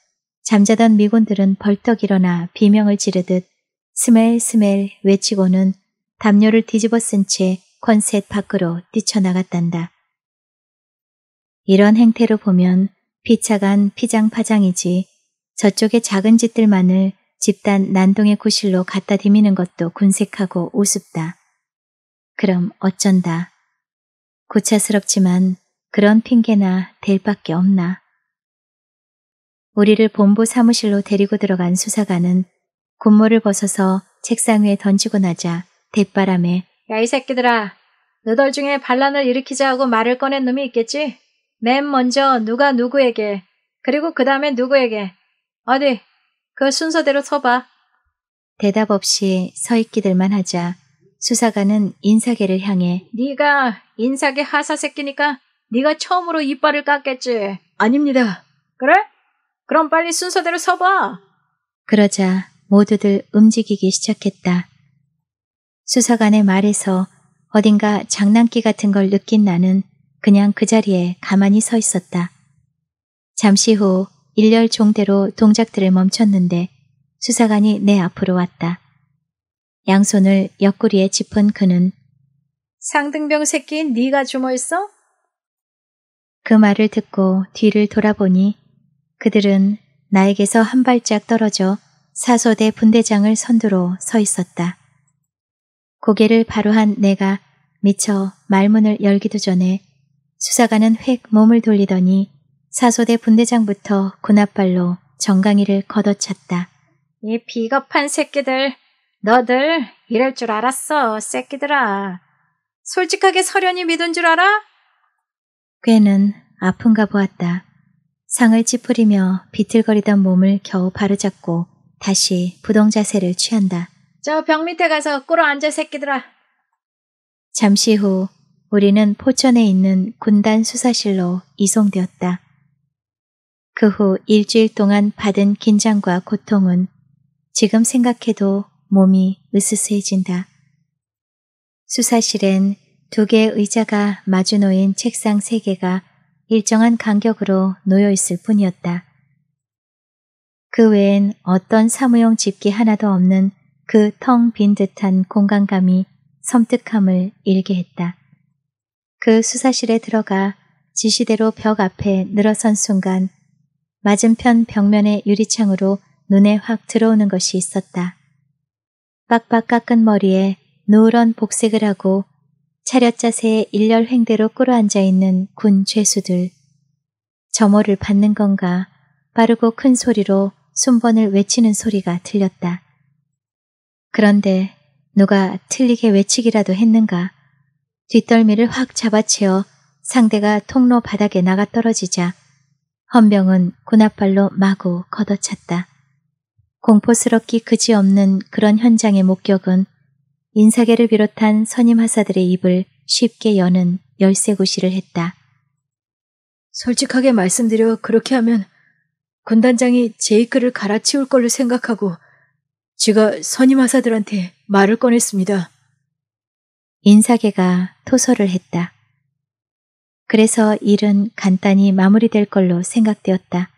Speaker 1: 잠자던 미군들은 벌떡 일어나 비명을 지르듯 스멜 스멜 외치고는 담요를 뒤집어 쓴채 권셋 밖으로 뛰쳐나갔단다. 이런 행태로 보면 피차간 피장파장이지 저쪽의 작은 짓들만을 집단 난동의 구실로 갖다 디미는 것도 군색하고 우습다. 그럼 어쩐다. 고차스럽지만 그런 핑계나 댈밖에 없나. 우리를 본부 사무실로 데리고 들어간 수사관은 군모를 벗어서 책상 위에 던지고 나자 대바람에 야 이 새끼들아 너덜 중에 반란을 일으키자 하고 말을 꺼낸 놈이 있겠지? 맨 먼저 누가 누구에게 그리고 그 다음에 누구에게 어디 그 순서대로 서봐. 대답 없이 서 있기들만 하자 수사관은 인사계를 향해 네가 인사계 하사 새끼니까 네가 처음으로 이빨을 깎겠지. 아닙니다. 그래? 그럼 빨리 순서대로 서봐. 그러자 모두들 움직이기 시작했다. 수사관의 말에서 어딘가 장난기 같은 걸 느낀 나는 그냥 그 자리에 가만히 서 있었다. 잠시 후 일렬 종대로 동작들을 멈췄는데 수사관이 내 앞으로 왔다. 양손을 옆구리에 짚은 그는 상등병 새끼인 네가 주머있어? 그 말을 듣고 뒤를 돌아보니 그들은 나에게서 한 발짝 떨어져 사소대 분대장을 선두로 서 있었다. 고개를 바로한 내가 미처 말문을 열기도 전에 수사관은 획 몸을 돌리더니 사소대 분대장부터 군앞발로 정강이를 걷어찼다. 이 비겁한 새끼들, 너들 이럴 줄 알았어, 새끼들아. 솔직하게 서련이 믿은 줄 알아? 꽤는 아픈가 보았다. 상을 찌푸리며 비틀거리던 몸을 겨우 바로잡고 다시 부동자세를 취한다. 저 벽 밑에 가서 꿇어 앉아 새끼들아. 잠시 후 우리는 포천에 있는 군단 수사실로 이송되었다. 그 후 일주일 동안 받은 긴장과 고통은 지금 생각해도 몸이 으스스해진다. 수사실엔 두 개의 의자가 마주 놓인 책상 세 개가 일정한 간격으로 놓여 있을 뿐이었다. 그 외엔 어떤 사무용 집기 하나도 없는 그 텅 빈 듯한 공간감이 섬뜩함을 일게 했다. 그 수사실에 들어가 지시대로 벽 앞에 늘어선 순간 맞은편 벽면의 유리창으로 눈에 확 들어오는 것이 있었다. 빡빡 깎은 머리에 노란 복색을 하고 차렷자세에 일렬 횡대로 끌어앉아 있는 군 죄수들. 점호를 받는 건가 빠르고 큰 소리로 순번을 외치는 소리가 들렸다. 그런데 누가 틀리게 외치기라도 했는가 뒷덜미를 확 잡아채어 상대가 통로 바닥에 나가 떨어지자 헌병은 군앞발로 마구 걷어찼다. 공포스럽기 그지없는 그런 현장의 목격은 인사계를 비롯한 선임 하사들의 입을 쉽게 여는 열쇠고시를 했다. 솔직하게 말씀드려 그렇게 하면 군단장이 제이크를 갈아치울 걸로 생각하고 제가 선임 하사들한테 말을 꺼냈습니다. 인사계가 토설을 했다. 그래서 일은 간단히 마무리될 걸로 생각되었다.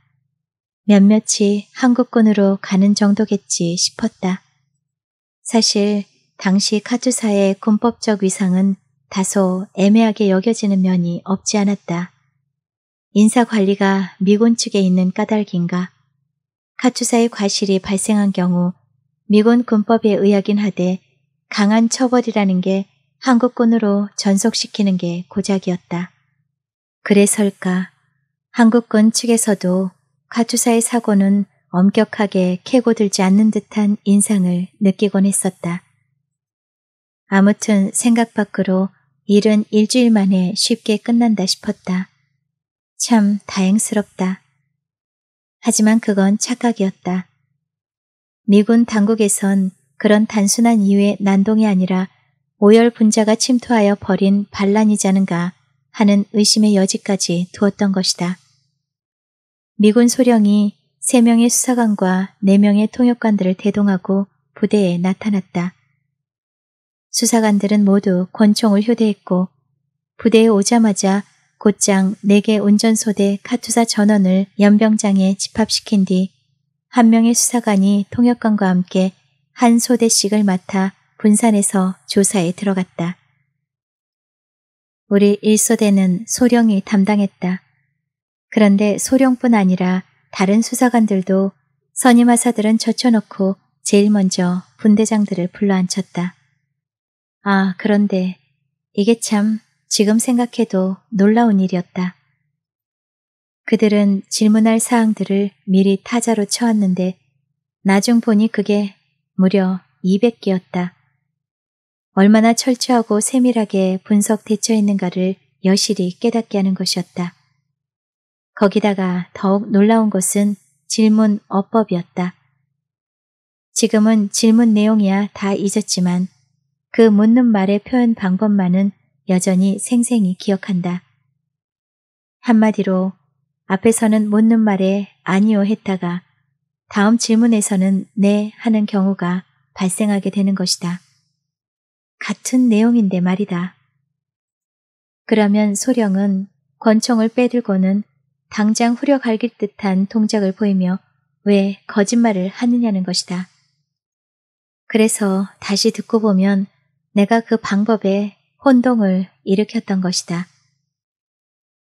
Speaker 1: 몇몇이 한국군으로 가는 정도겠지 싶었다. 사실 당시 카투사의 군법적 위상은 다소 애매하게 여겨지는 면이 없지 않았다. 인사관리가 미군 측에 있는 까닭인가 카투사의 과실이 발생한 경우 미군 군법에 의하긴 하되 강한 처벌이라는 게 한국군으로 전속시키는 게 고작이었다. 그래서일까 한국군 측에서도 카투사의 사고는 엄격하게 캐고 들지 않는 듯한 인상을 느끼곤 했었다. 아무튼 생각 밖으로 일은 일주일 만에 쉽게 끝난다 싶었다. 참 다행스럽다. 하지만 그건 착각이었다. 미군 당국에선 그런 단순한 이유의 난동이 아니라 오열 분자가 침투하여 벌인 반란이자는가 하는 의심의 여지까지 두었던 것이다. 미군 소령이 3명의 수사관과 4명의 통역관들을 대동하고 부대에 나타났다. 수사관들은 모두 권총을 휴대했고 부대에 오자마자 곧장 4개 운전소대 카투사 전원을 연병장에 집합시킨 뒤 한 명의 수사관이 통역관과 함께 한 소대씩을 맡아 분산해서 조사에 들어갔다. 우리 1소대는 소령이 담당했다. 그런데 소령뿐 아니라 다른 수사관들도 선임하사들은 젖혀놓고 제일 먼저 분대장들을 불러 앉혔다. 아, 그런데 이게 참 지금 생각해도 놀라운 일이었다. 그들은 질문할 사항들을 미리 타자로 쳐왔는데 나중 보니 그게 무려 200개였다. 얼마나 철저하고 세밀하게 분석 대처했는가를 여실히 깨닫게 하는 것이었다. 거기다가 더욱 놀라운 것은 질문 어법이었다. 지금은 질문 내용이야 다 잊었지만 그 묻는 말의 표현 방법만은 여전히 생생히 기억한다. 한마디로 앞에서는 묻는 말에 아니요 했다가 다음 질문에서는 네 하는 경우가 발생하게 되는 것이다. 같은 내용인데 말이다. 그러면 소령은 권총을 빼들고는 당장 후려갈길 듯한 동작을 보이며 왜 거짓말을 하느냐는 것이다. 그래서 다시 듣고 보면 내가 그 방법에 혼동을 일으켰던 것이다.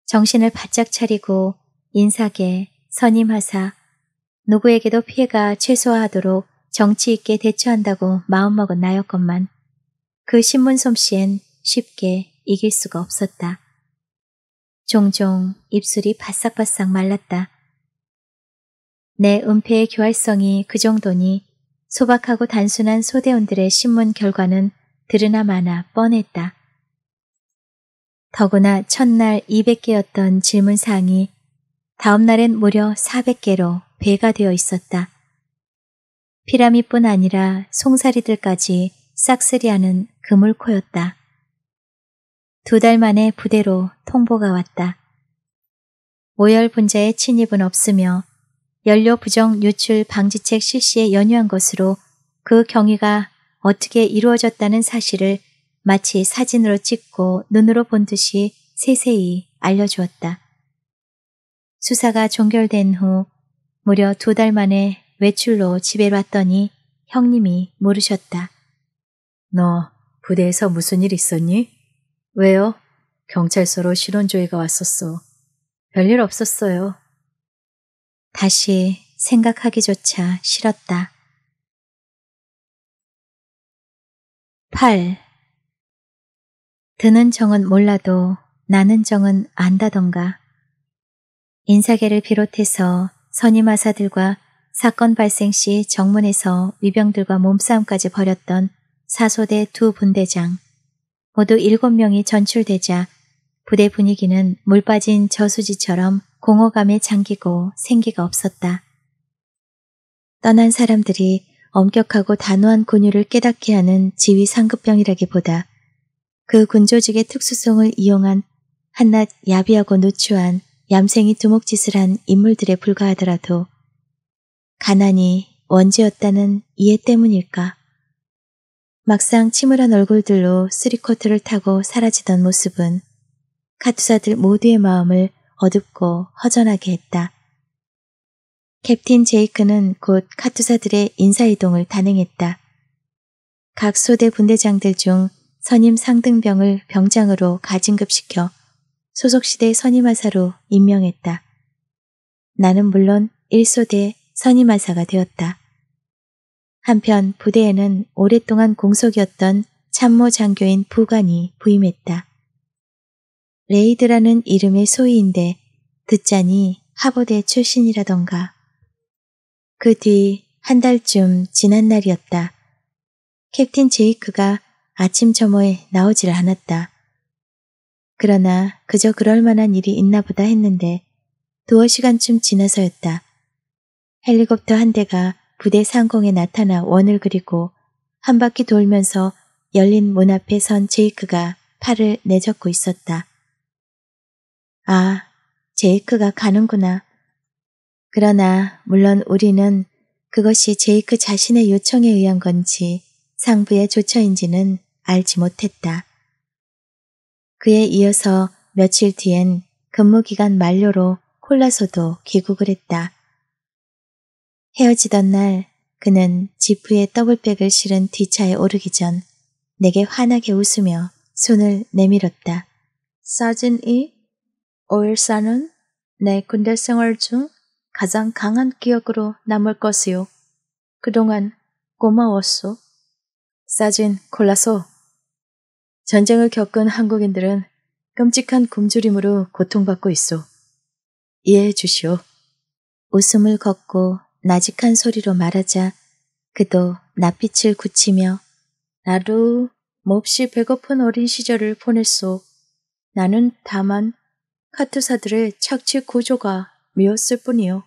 Speaker 1: 정신을 바짝 차리고 인사계, 선임하사, 누구에게도 피해가 최소화하도록 정치 있게 대처한다고 마음먹은 나였건만 그 신문 솜씨엔 쉽게 이길 수가 없었다. 종종 입술이 바싹바싹 말랐다. 내 은폐의 교활성이 그 정도니 소박하고 단순한 소대원들의 신문 결과는 들으나 마나 뻔했다. 더구나 첫날 200개였던 질문사항이 다음날엔 무려 400개로 배가 되어 있었다. 피라미뿐 아니라 송사리들까지 싹쓸이하는 그물코였다. 두 달 만에 부대로 통보가 왔다. 오열 분자의 침입은 없으며 연료 부정 유출 방지책 실시에 연유한 것으로 그 경위가 어떻게 이루어졌다는 사실을 마치 사진으로 찍고 눈으로 본 듯이 세세히 알려주었다. 수사가 종결된 후 무려 두 달 만에 외출로 집에 왔더니 형님이 모르셨다너 부대에서 무슨 일 있었니? 왜요? 경찰서로 신원조회가 왔었어. 별일 없었어요. 다시 생각하기조차 싫었다. 8. 드는 정은 몰라도 나는 정은 안다던가. 인사계를 비롯해서 선임하사들과 사건 발생 시 정문에서 위병들과 몸싸움까지 벌였던 사소대 두 분대장, 모두 일곱 명이 전출되자 부대 분위기는 물 빠진 저수지처럼 공허감에 잠기고 생기가 없었다. 떠난 사람들이 엄격하고 단호한 권유를 깨닫게 하는 지위 상급병이라기보다 그 군조직의 특수성을 이용한 한낱 야비하고 노추한 얌생이 두목짓을 한 인물들에 불과하더라도 가난이 원죄였다는 이해 때문일까? 막상 침울한 얼굴들로 쓰리코트를 타고 사라지던 모습은 카투사들 모두의 마음을 어둡고 허전하게 했다. 캡틴 제이크는 곧 카투사들의 인사이동을 단행했다. 각 소대 분대장들 중 선임 상등병을 병장으로 가진급시켜 소속시대 선임하사로 임명했다. 나는 물론 1소대 선임하사가 되었다. 한편 부대에는 오랫동안 공석이었던 참모 장교인 부관이 부임했다. 레이드라는 이름의 소위인데 듣자니 하버대 출신이라던가 그뒤한 달쯤 지난 날이었다. 캡틴 제이크가 아침 점호에 나오질 않았다. 그러나 그저 그럴 만한 일이 있나 보다 했는데 두어 시간쯤 지나서였다. 헬리콥터 한 대가 부대 상공에 나타나 원을 그리고 한 바퀴 돌면서 열린 문 앞에 선 제이크가 팔을 내젓고 있었다. 아, 제이크가 가는구나. 그러나 물론 우리는 그것이 제이크 그 자신의 요청에 의한 건지 상부의 조처인지는 알지 못했다. 그에 이어서 며칠 뒤엔 근무기간 만료로 콜라소도 귀국을 했다. 헤어지던 날 그는 지프에 더블백을 실은 뒤차에 오르기 전 내게 환하게 웃으며 손을 내밀었다. 사진이? 오일사는 내 군대 생활 중 가장 강한 기억으로 남을 것이요. 그동안 고마웠소. 사진 콜라소. 전쟁을 겪은 한국인들은 끔찍한 굶주림으로 고통받고 있어. 이해해 주시오. 웃음을 걷고 나직한 소리로 말하자 그도 낯빛을 굳히며 나도 몹시 배고픈 어린 시절을 보냈소. 나는 다만 카투사들의 착취 구조가 미웠을 뿐이요.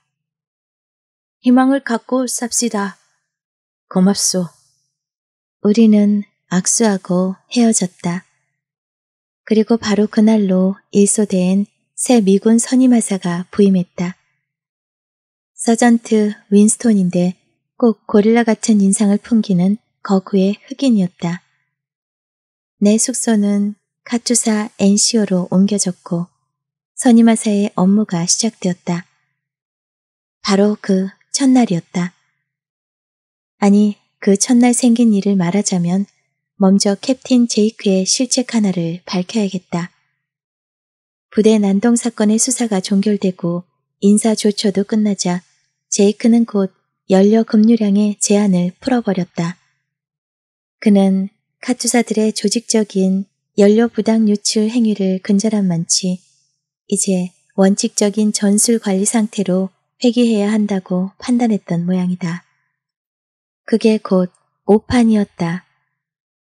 Speaker 1: 희망을 갖고 삽시다. 고맙소. 우리는 악수하고 헤어졌다. 그리고 바로 그날로 일소된 새 미군 선임하사가 부임했다. 서전트 윈스톤인데 꼭 고릴라 같은 인상을 풍기는 거구의 흑인이었다. 내 숙소는 카투사 NCO로 옮겨졌고 선임하사의 업무가 시작되었다. 바로 그 첫날이었다. 아니, 그 첫날 생긴 일을 말하자면 먼저 캡틴 제이크의 실책 하나를 밝혀야겠다. 부대 난동 사건의 수사가 종결되고 인사조처도 끝나자 제이크는 곧 연료 급류량의 제한을 풀어버렸다. 그는 카투사들의 조직적인 연료 부당 유출 행위를 근절한 만치 이제 원칙적인 전술 관리 상태로 회기해야 한다고 판단했던 모양이다. 그게 곧 오판이었다.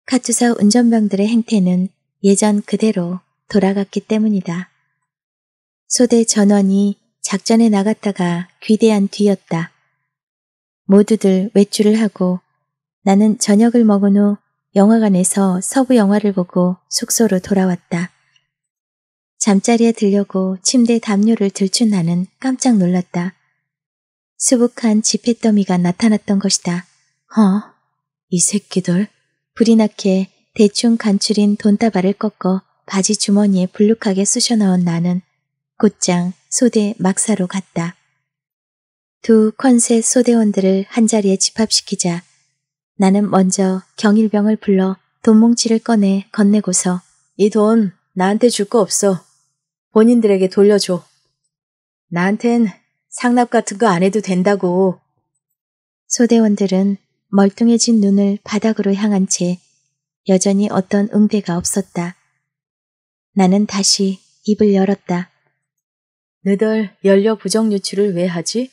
Speaker 1: 카투사 운전병들의 행태는 예전 그대로 돌아갔기 때문이다. 소대 전원이 작전에 나갔다가 귀대한 뒤였다. 모두들 외출을 하고 나는 저녁을 먹은 후 영화관에서 서부 영화를 보고 숙소로 돌아왔다. 잠자리에 들려고 침대 담요를 들춘 나는 깜짝 놀랐다. 수북한 지폐더미가 나타났던 것이다. 허, 어? 이 새끼들. 불이 나게 대충 간추린 돈다발을 꺾어 바지 주머니에 불룩하게 쑤셔 넣은 나는 곧장 소대 막사로 갔다. 두 컨셋 소대원들을 한자리에 집합시키자 나는 먼저 경일병을 불러 돈뭉치를 꺼내 건네고서 이 돈 나한테 줄 거 없어. 본인들에게 돌려줘. 나한텐 상납 같은 거 안 해도 된다고. 소대원들은 멀뚱해진 눈을 바닥으로 향한 채 여전히 어떤 응대가 없었다. 나는 다시 입을 열었다. 너들 연료 부정 유출을 왜 하지?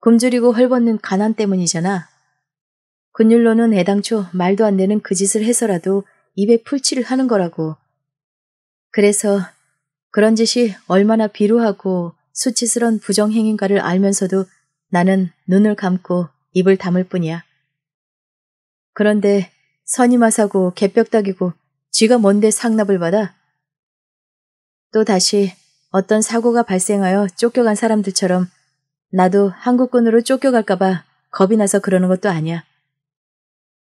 Speaker 1: 굶주리고 헐벗는 가난 때문이잖아. 군율로는 애당초 말도 안 되는 그 짓을 해서라도 입에 풀칠을 하는 거라고. 그래서 그런 짓이 얼마나 비루하고 수치스런 부정행위인가를 알면서도 나는 눈을 감고 입을 담을 뿐이야. 그런데 선임하사고 개벽닥이고 쥐가 뭔데 상납을 받아? 또 다시 어떤 사고가 발생하여 쫓겨간 사람들처럼 나도 한국군으로 쫓겨갈까봐 겁이 나서 그러는 것도 아니야.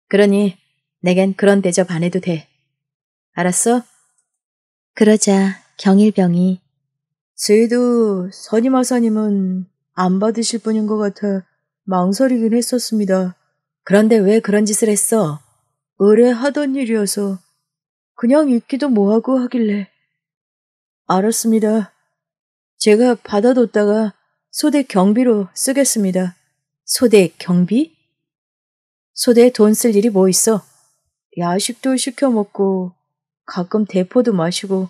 Speaker 1: 그러니 내겐 그런 대접 안 해도 돼. 알았어? 그러자 경일병이 저희도 선임하사님은 안 받으실 분인 것 같아 망설이긴 했었습니다. 그런데 왜 그런 짓을 했어? 의뢰하던 일이어서 그냥 있기도 뭐하고 하길래. 알았습니다. 제가 받아뒀다가 소대 경비로 쓰겠습니다. 소대 경비? 소대에 돈 쓸 일이 뭐 있어? 야식도 시켜 먹고 가끔 대포도 마시고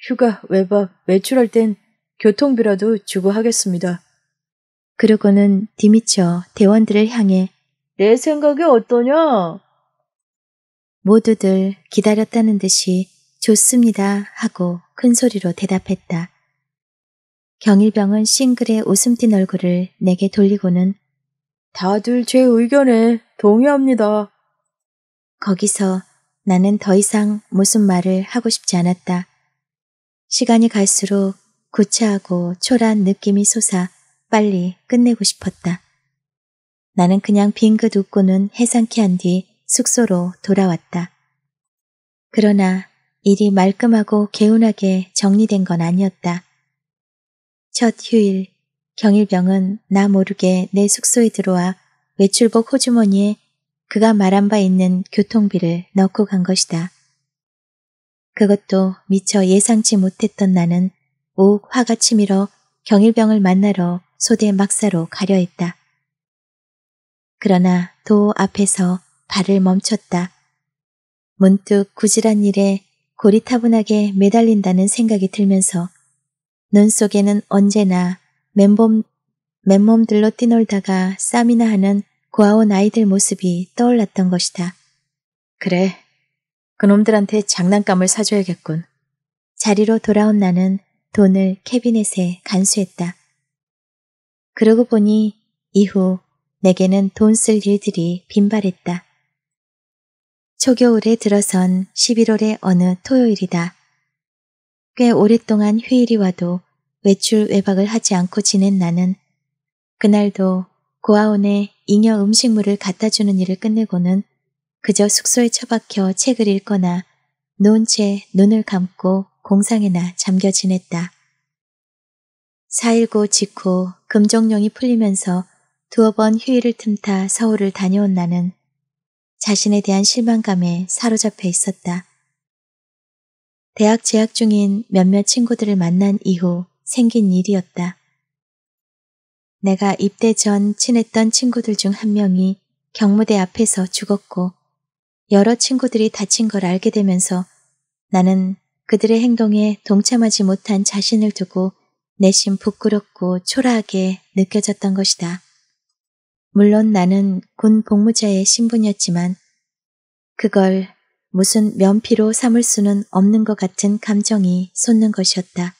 Speaker 1: 휴가, 외박, 외출할 땐 교통비라도 주고 하겠습니다. 그러고는 디미처 대원들을 향해 내 생각이 어떠냐? 모두들 기다렸다는 듯이 좋습니다 하고 큰 소리로 대답했다. 경일병은 싱글의 웃음 띤 얼굴을 내게 돌리고는 다들 제 의견에 동의합니다. 거기서 나는 더 이상 무슨 말을 하고 싶지 않았다. 시간이 갈수록 구차하고 초라한 느낌이 솟아 빨리 끝내고 싶었다. 나는 그냥 빙긋 웃고는 해산케한 뒤 숙소로 돌아왔다. 그러나 일이 말끔하고 개운하게 정리된 건 아니었다. 첫 휴일, 경일병은 나 모르게 내 숙소에 들어와 외출복 호주머니에 그가 말한 바 있는 교통비를 넣고 간 것이다. 그것도 미처 예상치 못했던 나는 옥 화가 치밀어 경일병을 만나러 소대 막사로 가려 했다. 그러나 도 앞에서 발을 멈췄다. 문득 구질한 일에 고리타분하게 매달린다는 생각이 들면서 눈 속에는 언제나 맨몸, 맨몸들로 뛰놀다가 쌈이나 하는 고아온 아이들 모습이 떠올랐던 것이다. 그래, 그놈들한테 장난감을 사줘야겠군. 자리로 돌아온 나는 돈을 캐비넷에 간수했다. 그러고 보니 이후 내게는 돈 쓸 일들이 빈발했다. 초겨울에 들어선 11월의 어느 토요일이다. 꽤 오랫동안 휴일이 와도 외출 외박을 하지 않고 지낸 나는 그날도 고아원에 잉여 음식물을 갖다 주는 일을 끝내고는 그저 숙소에 처박혀 책을 읽거나 논채 눈을 감고 공상에나 잠겨 지냈다. 4.19 직후 금정령이 풀리면서 두어 번 휴일을 틈타 서울을 다녀온 나는 자신에 대한 실망감에 사로잡혀 있었다. 대학 재학 중인 몇몇 친구들을 만난 이후 생긴 일이었다. 내가 입대 전 친했던 친구들 중 한 명이 경무대 앞에서 죽었고 여러 친구들이 다친 걸 알게 되면서 나는 그들의 행동에 동참하지 못한 자신을 두고 내심 부끄럽고 초라하게 느껴졌던 것이다. 물론 나는 군 복무자의 신분이었지만 그걸 무슨 면피로 삼을 수는 없는 것 같은 감정이 솟는 것이었다.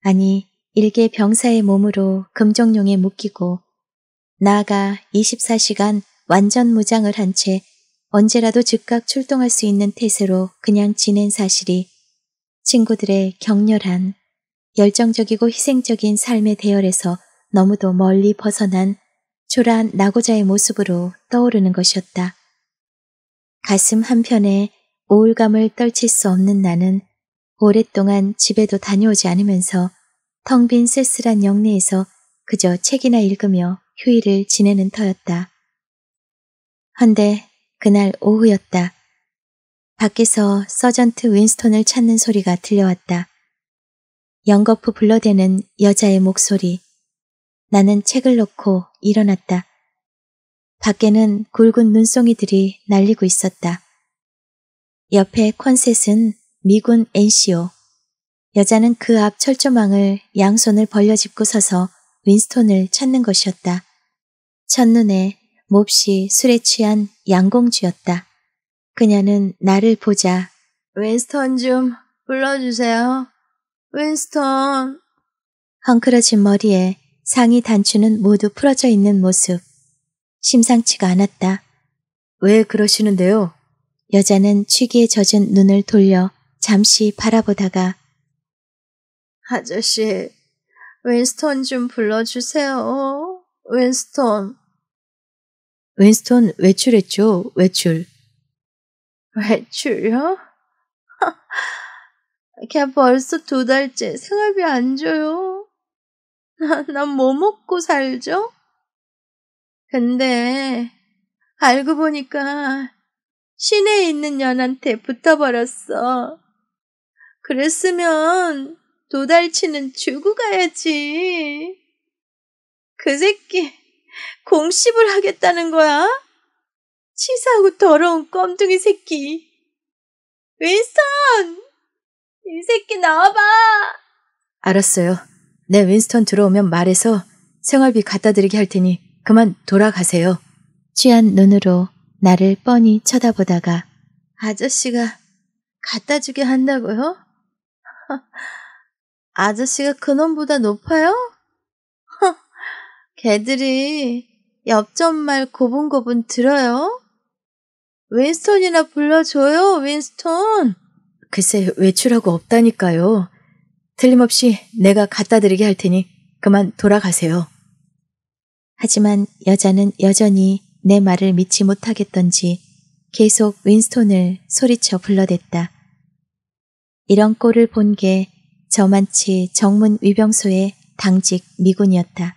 Speaker 1: 아니, 일개 병사의 몸으로 금정룡에 묶이고 나아가 24시간 완전 무장을 한채 언제라도 즉각 출동할 수 있는 태세로 그냥 지낸 사실이 친구들의 격렬한 열정적이고 희생적인 삶의 대열에서 너무도 멀리 벗어난 초라한 낙오자의 모습으로 떠오르는 것이었다. 가슴 한편에 우울감을 떨칠 수 없는 나는 오랫동안 집에도 다녀오지 않으면서 텅 빈 쓸쓸한 영내에서 그저 책이나 읽으며 휴일을 지내는 터였다. 한데 그날 오후였다. 밖에서 서전트 윈스톤을 찾는 소리가 들려왔다. 연거푸 불러대는 여자의 목소리. 나는 책을 놓고 일어났다. 밖에는 굵은 눈송이들이 날리고 있었다. 옆에 콘셋은 미군 NCO. 여자는 그 앞 철조망을 양손을 벌려짚고 서서 윈스톤을 찾는 것이었다. 첫눈에 몹시 술에 취한 양공주였다. 그녀는 나를 보자. 윈스턴 좀 불러주세요. 윈스턴. 헝클어진 머리에 상의 단추는 모두 풀어져 있는 모습. 심상치가 않았다. 왜 그러시는데요? 여자는 취기에 젖은 눈을 돌려 잠시 바라보다가 아저씨, 윈스턴 좀 불러주세요. 윈스턴. 윈스톤 외출했죠, 외출. 외출요? 걔 벌써 두 달째 생활비 안 줘요. 난 뭐 먹고 살죠? 근데 알고 보니까 시내에 있는 년한테 붙어버렸어. 그랬으면 두 달치는죽고 가야지. 그 새끼 공십을 하겠다는 거야? 치사하고 더러운 껌둥이 새끼. 윈스턴! 이 새끼 나와봐! 알았어요. 내 네, 윈스턴 들어오면 말해서 생활비 갖다 드리게 할 테니 그만 돌아가세요. 취한 눈으로 나를 뻔히 쳐다보다가 아저씨가 갖다 주게 한다고요? 아저씨가 그놈보다 높아요? 개들이 옆점 말 고분고분 들어요? 윈스턴이나 불러줘요, 윈스턴! 글쎄, 외출하고 없다니까요. 틀림없이 내가 갖다 드리게 할 테니 그만 돌아가세요. 하지만 여자는 여전히 내 말을 믿지 못하겠던지 계속 윈스톤을 소리쳐 불러댔다. 이런 꼴을 본 게 저만치 정문 위병소의 당직 미군이었다.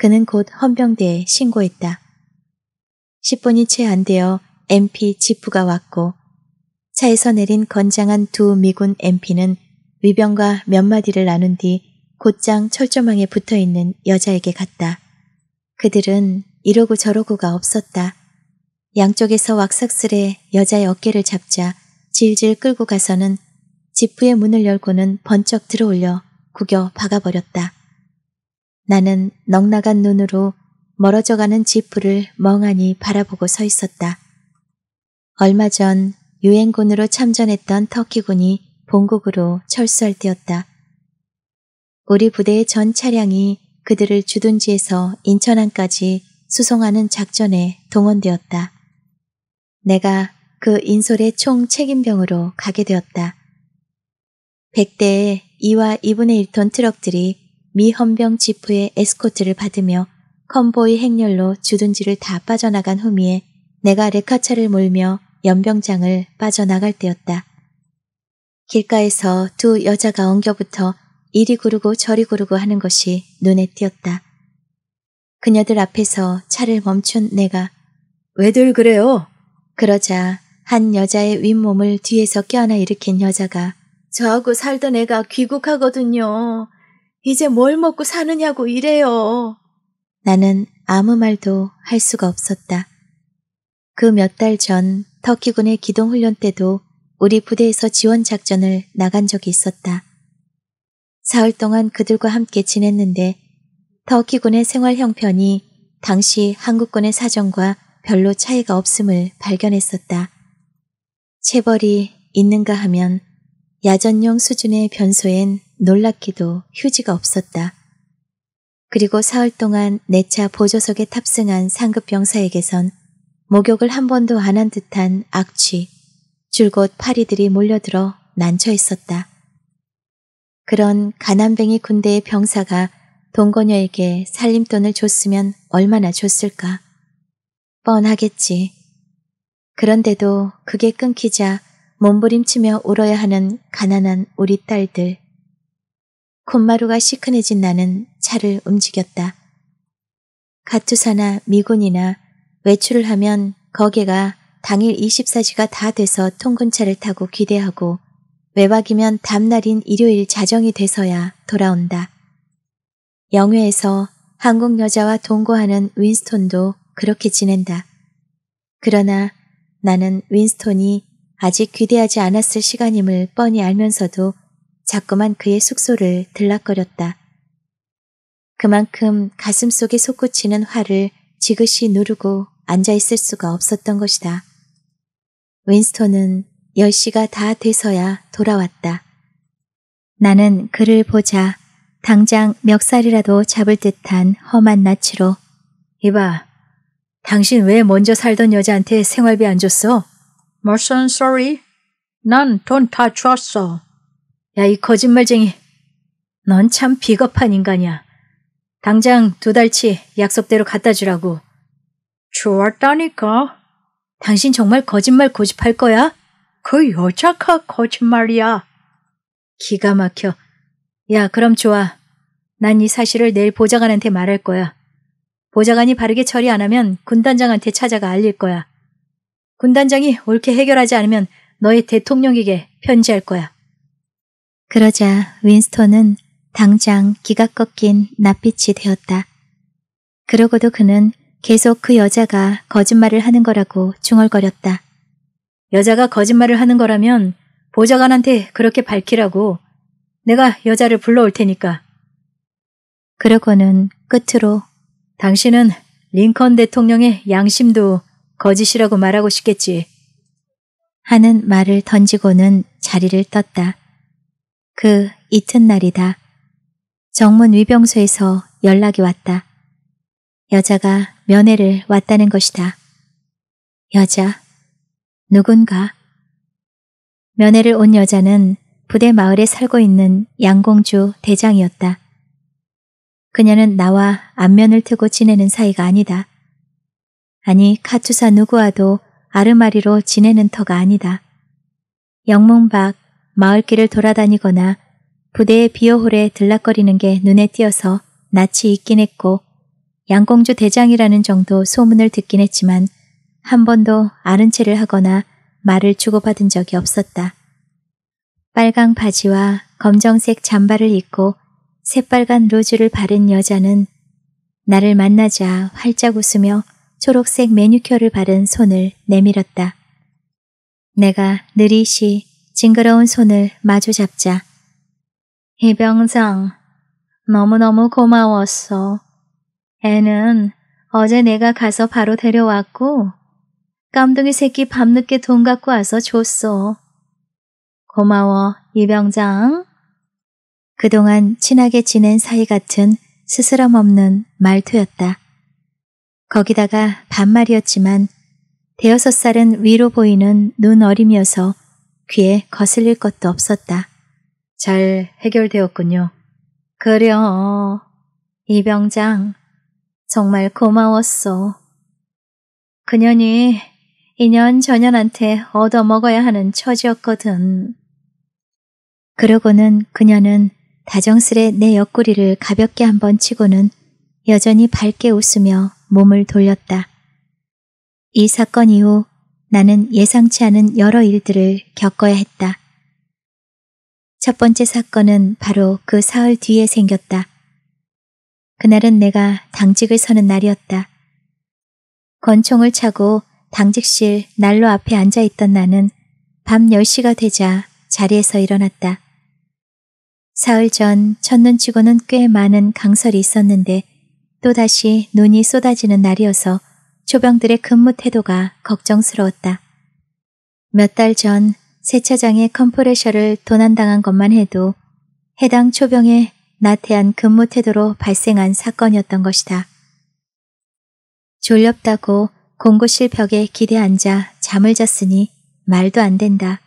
Speaker 1: 그는 곧 헌병대에 신고했다. 10분이 채 안 되어 MP 지프가 왔고 차에서 내린 건장한 두 미군 MP는 위병과 몇 마디를 나눈 뒤 곧장 철조망에 붙어 있는 여자에게 갔다. 그들은 이러고 저러고가 없었다. 양쪽에서 왁삭스레 여자의 어깨를 잡자 질질 끌고 가서는 지프의 문을 열고는 번쩍 들어올려 구겨 박아버렸다. 나는 넉나간 눈으로 멀어져가는 지프를 멍하니 바라보고 서 있었다. 얼마 전 유엔군으로 참전했던 터키군이 본국으로 철수할 때였다. 우리 부대의 전 차량이 그들을 주둔지에서 인천항까지 수송하는 작전에 동원되었다. 내가 그 인솔의 총 책임병으로 가게 되었다. 100대의 2와 2분의 1톤 트럭들이 미 헌병 지프의 에스코트를 받으며 컨보이 행렬로 주둔지를 다 빠져나간 후미에 내가 레카차를 몰며 연병장을 빠져나갈 때였다. 길가에서 두 여자가 엉겨붙어 이리 구르고 저리 구르고 하는 것이 눈에 띄었다. 그녀들 앞에서 차를 멈춘 내가 왜들 그래요? 그러자 한 여자의 윗몸을 뒤에서 껴안아 일으킨 여자가 저하고 살던 애가 귀국하거든요. 이제 뭘 먹고 사느냐고 이래요. 나는 아무 말도 할 수가 없었다. 그 몇 달 전 터키군의 기동훈련 때도 우리 부대에서 지원 작전을 나간 적이 있었다. 사흘 동안 그들과 함께 지냈는데 터키군의 생활 형편이 당시 한국군의 사정과 별로 차이가 없음을 발견했었다. 체벌이 있는가 하면 야전용 수준의 변소엔 놀랍게도 휴지가 없었다. 그리고 사흘 동안 내 차 보조석에 탑승한 상급 병사에게선 목욕을 한 번도 안 한 듯한 악취, 줄곧 파리들이 몰려들어 난처했었다. 그런 가난뱅이 군대의 병사가 동거녀에게 살림돈을 줬으면 얼마나 줬을까. 뻔하겠지. 그런데도 그게 끊기자 몸부림치며 울어야 하는 가난한 우리 딸들. 콧마루가 시큰해진 나는 차를 움직였다. 가투사나 미군이나 외출을 하면 거기가 당일 24시가 다 돼서 통근차를 타고 기대하고 외박이면 다음날인 일요일 자정이 돼서야 돌아온다. 영외에서 한국 여자와 동거하는 윈스톤도 그렇게 지낸다. 그러나 나는 윈스톤이 아직 귀대하지 않았을 시간임을 뻔히 알면서도 자꾸만 그의 숙소를 들락거렸다. 그만큼 가슴속에 솟구치는 화를 지그시 누르고 앉아있을 수가 없었던 것이다. 윈스톤은 10시가 다 돼서야 돌아왔다. 나는 그를 보자 당장 멱살이라도 잡을 듯한 험한 낯으로 이봐, 당신 왜 먼저 살던 여자한테 생활비 안 줬어? m e r s 난돈 다 줬어. 야, 이 거짓말쟁이. 넌 참 비겁한 인간이야. 당장 두 달치 약속대로 갖다 주라고. 좋았다니까. 당신 정말 거짓말 고집할 거야? 그 여자가 거짓말이야. 기가 막혀. 야, 그럼 좋아. 난 이 사실을 내일 보좌관한테 말할 거야. 보좌관이 바르게 처리 안 하면 군단장한테 찾아가 알릴 거야. 군단장이 옳게 해결하지 않으면 너의 대통령에게 편지할 거야. 그러자 윈스톤은 당장 기가 꺾인 낯빛이 되었다. 그러고도 그는 계속 그 여자가 거짓말을 하는 거라고 중얼거렸다. 여자가 거짓말을 하는 거라면 보좌관한테 그렇게 밝히라고 내가 여자를 불러올 테니까. 그러고는 끝으로 당신은 링컨 대통령의 양심도 거짓이라고 말하고 싶겠지. 하는 말을 던지고는 자리를 떴다. 그 이튿날이다. 정문 위병소에서 연락이 왔다. 여자가 면회를 왔다는 것이다. 여자, 누군가. 면회를 온 여자는 부대 마을에 살고 있는 양공주 대장이었다. 그녀는 나와 안면을 트고 지내는 사이가 아니다. 아니 카투사 누구와도 아르마리로 지내는 터가 아니다. 영몽박 마을길을 돌아다니거나 부대의 비어홀에 들락거리는 게 눈에 띄어서 낯이 익긴 했고 양공주 대장이라는 정도 소문을 듣긴 했지만 한 번도 아는 채를 하거나 말을 주고받은 적이 없었다. 빨강 바지와 검정색 잠바를 입고 새빨간 로즈를 바른 여자는 나를 만나자 활짝 웃으며 초록색 매니큐어를 바른 손을 내밀었다. 내가 느릿이 징그러운 손을 마주 잡자. 이병장, 너무너무 고마웠어. 애는 어제 내가 가서 바로 데려왔고 깜둥이 새끼 밤늦게 돈 갖고 와서 줬어. 고마워, 이병장. 그동안 친하게 지낸 사이 같은 스스럼 없는 말투였다. 거기다가 반말이었지만 대여섯 살은 위로 보이는 눈 어림이어서 귀에 거슬릴 것도 없었다. 잘 해결되었군요. 그려, 이병장. 정말 고마웠어 그년이 이년 전연한테 얻어먹어야 하는 처지였거든. 그러고는 그녀는 다정스레 내 옆구리를 가볍게 한번 치고는 여전히 밝게 웃으며 몸을 돌렸다. 이 사건 이후 나는 예상치 않은 여러 일들을 겪어야 했다. 첫 번째 사건은 바로 그 사흘 뒤에 생겼다. 그날은 내가 당직을 서는 날이었다. 권총을 차고 당직실 난로 앞에 앉아 있던 나는 밤 10시가 되자 자리에서 일어났다. 사흘 전 첫눈치고는 꽤 많은 강설이 있었는데 또다시 눈이 쏟아지는 날이어서 초병들의 근무 태도가 걱정스러웠다. 몇 달 전세차장의 컴프레셔를 도난당한 것만 해도 해당 초병의 나태한 근무 태도로 발생한 사건이었던 것이다. 졸렵다고 공구실 벽에 기대 앉아 잠을 잤으니 말도 안 된다.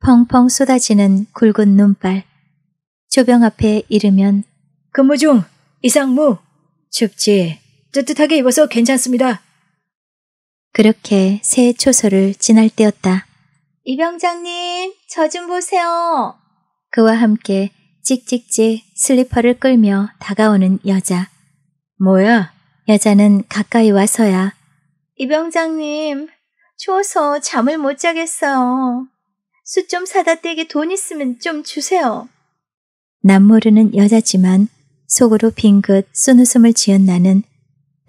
Speaker 1: 펑펑 쏟아지는 굵은 눈발. 초병 앞에 이르면 근무 중! 이상무! 춥지? 뜨뜻하게 입어서 괜찮습니다. 그렇게 새 초소를 지날 때였다. 이병장님, 저 좀 보세요. 그와 함께 찍찍찍 슬리퍼를 끌며 다가오는 여자. 뭐야? 여자는 가까이 와서야. 이병장님, 추워서 잠을 못 자겠어요. 숯좀 사다 떼게 돈 있으면 좀 주세요. 남모르는 여자지만 속으로 빙긋 쏜웃음을 지은 나는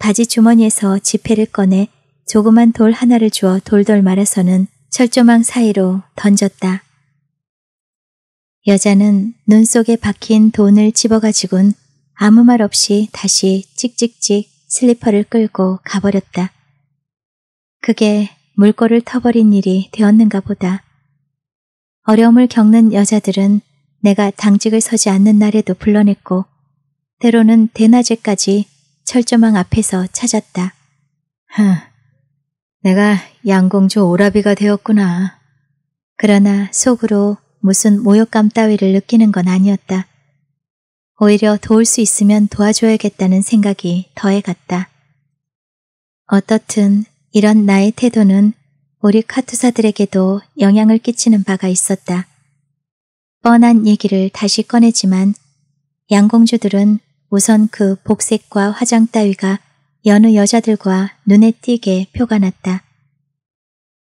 Speaker 1: 바지 주머니에서 지폐를 꺼내 조그만 돌 하나를 주어 돌돌 말아서는 철조망 사이로 던졌다. 여자는 눈 속에 박힌 돈을 집어가지곤 아무 말 없이 다시 찍찍찍 슬리퍼를 끌고 가버렸다. 그게 물꼬를 터버린 일이 되었는가 보다. 어려움을 겪는 여자들은 내가 당직을 서지 않는 날에도 불러냈고 때로는 대낮에까지 철조망 앞에서 찾았다. 흥, 내가 양공주 오라비가 되었구나. 그러나 속으로 무슨 모욕감 따위를 느끼는 건 아니었다. 오히려 도울 수 있으면 도와줘야겠다는 생각이 더해갔다. 어떻든 이런 나의 태도는 우리 카투사들에게도 영향을 끼치는 바가 있었다. 뻔한 얘기를 다시 꺼내지만 양공주들은 우선 그 복색과 화장 따위가 여느 여자들과 눈에 띄게 표가 났다.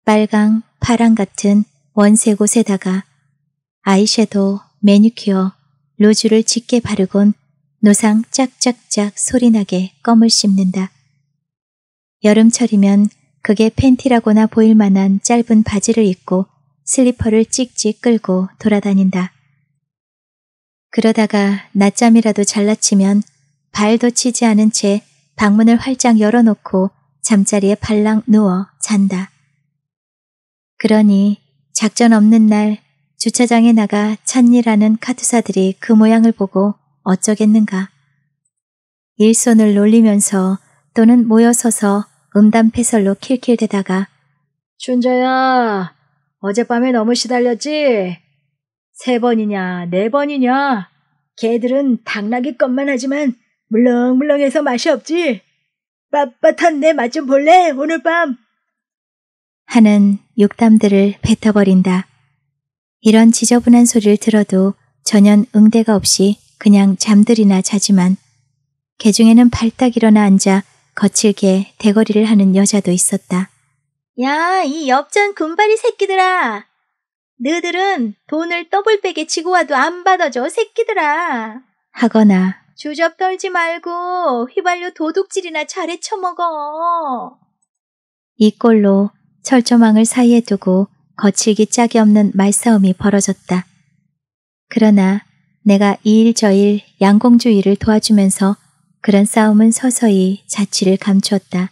Speaker 1: 빨강, 파랑 같은 원색 옷에다가 아이섀도우, 매니큐어, 로즈를 짙게 바르곤 노상 짝짝짝 소리나게 껌을 씹는다. 여름철이면 그게 팬티라고나 보일 만한 짧은 바지를 입고 슬리퍼를 찍찍 끌고 돌아다닌다. 그러다가 낮잠이라도 잘라치면 발도 치지 않은 채 방문을 활짝 열어놓고 잠자리에 발랑 누워 잔다. 그러니 작전 없는 날 주차장에 나가 찬니라는 카투사들이 그 모양을 보고 어쩌겠는가. 일손을 놀리면서 또는 모여서서 음담패설로 킬킬대다가 춘자야 어젯밤에 너무 시달렸지? 세 번이냐 네 번이냐 개들은 당나귀 것만 하지만 물렁물렁해서 맛이 없지. 빳빳한 내 맛 좀 볼래 오늘 밤. 하는 욕담들을 뱉어버린다. 이런 지저분한 소리를 들어도 전혀 응대가 없이 그냥 잠들이나 자지만 개 중에는 발딱 일어나 앉아 거칠게 대거리를 하는 여자도 있었다. 야, 이 엽전 군발이 새끼들아. 너들은 희 돈을 더블백에 치고 와도 안 받아줘, 새끼들아. 하거나 주접 떨지 말고 휘발유 도둑질이나 잘해 처먹어. 이 꼴로 철조망을 사이에 두고 거칠기 짝이 없는 말싸움이 벌어졌다. 그러나 내가 이일 저일 양공주의를 도와주면서 그런 싸움은 서서히 자취를 감추었다.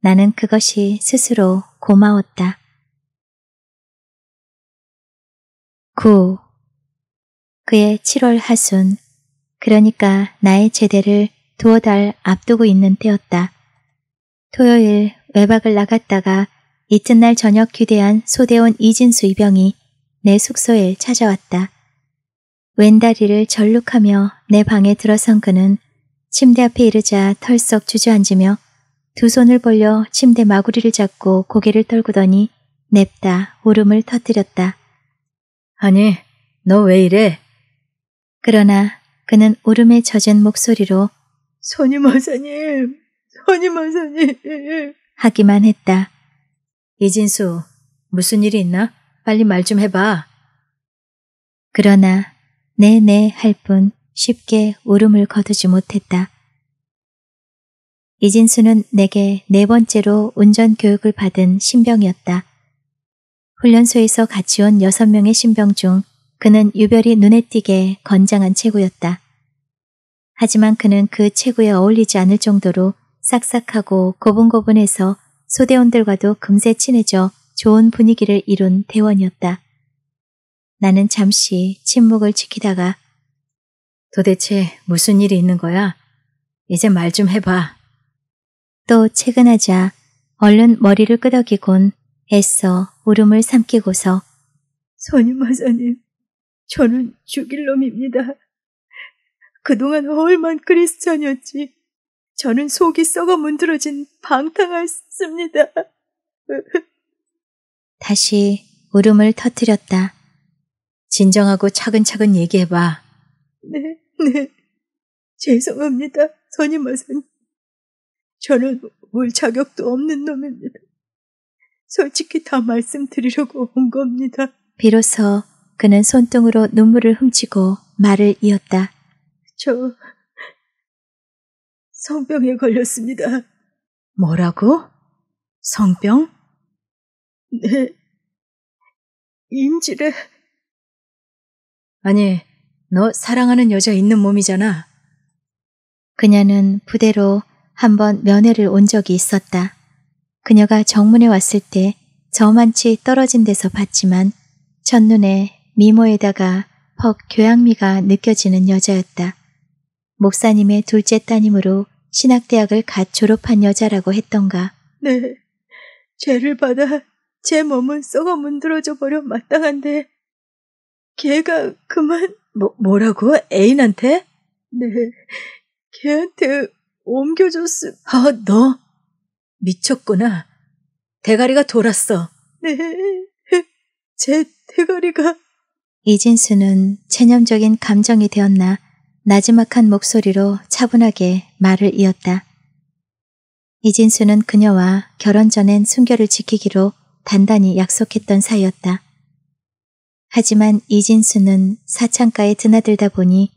Speaker 1: 나는 그것이 스스로 고마웠다. 9. 그의 7월 하순, 그러니까 나의 제대를 두어 달 앞두고 있는 때였다. 토요일 외박을 나갔다가 이튿날 저녁 귀대한 소대원 이진수 이병이 내 숙소에 찾아왔다. 왼다리를 절룩하며 내 방에 들어선 그는 침대 앞에 이르자 털썩 주저앉으며 두 손을 벌려 침대 마구리를 잡고 고개를 떨구더니 냅다 울음을 터뜨렸다. 아니, 너 왜 이래? 그러나 그는 울음에 젖은 목소리로 손님 어사님, 손님 어사님 하기만 했다. 이진수, 무슨 일이 있나? 빨리 말 좀 해봐. 그러나 네네 할뿐 쉽게 울음을 거두지 못했다. 이진수는 내게 네 번째로 운전 교육을 받은 신병이었다. 훈련소에서 같이 온 6명의 신병 중 그는 유별이 눈에 띄게 건장한 체구였다. 하지만 그는 그 체구에 어울리지 않을 정도로 싹싹하고 고분고분해서 소대원들과도 금세 친해져 좋은 분위기를 이룬 대원이었다. 나는 잠시 침묵을 지키다가 도대체 무슨 일이 있는 거야? 이제 말 좀 해봐. 또 퇴근하자 얼른 머리를 끄덕이곤 애써 울음을 삼키고서 선임 마사님, 저는 죽일 놈입니다. 그동안 허울만 크리스천이었지. 저는 속이 썩어 문드러진 방탕했습니다. 다시 울음을 터뜨렸다. 진정하고 차근차근 얘기해봐. 네, 네. 죄송합니다, 선임 마사님. 저는 울 자격도 없는 놈입니다. 솔직히 다 말씀드리려고 온 겁니다. 비로소 그는 손등으로 눈물을 훔치고 말을 이었다. 저 성병에 걸렸습니다. 뭐라고? 성병? 네. 인질에 아니, 너 사랑하는 여자 있는 몸이잖아. 그녀는 부대로 한번 면회를 온 적이 있었다. 그녀가 정문에 왔을 때 저만치 떨어진 데서 봤지만 첫눈에 미모에다가 퍽 교양미가 느껴지는 여자였다. 목사님의 둘째 따님으로 신학대학을 갓 졸업한 여자라고 했던가. 네, 죄를 받아 제 몸은 썩어 문드러져 버려 마땅한데 걔가 그만 뭐, 뭐라고 애인한테? 네, 걔한테 옮겨줬음. 아, 너 미쳤구나. 대가리가 돌았어. 네, 제 대가리가. 이진수는 체념적인 감정이 되었나 나지막한 목소리로 차분하게 말을 이었다. 이진수는 그녀와 결혼 전엔 순결을 지키기로 단단히 약속했던 사이였다. 하지만 이진수는 사창가에 드나들다 보니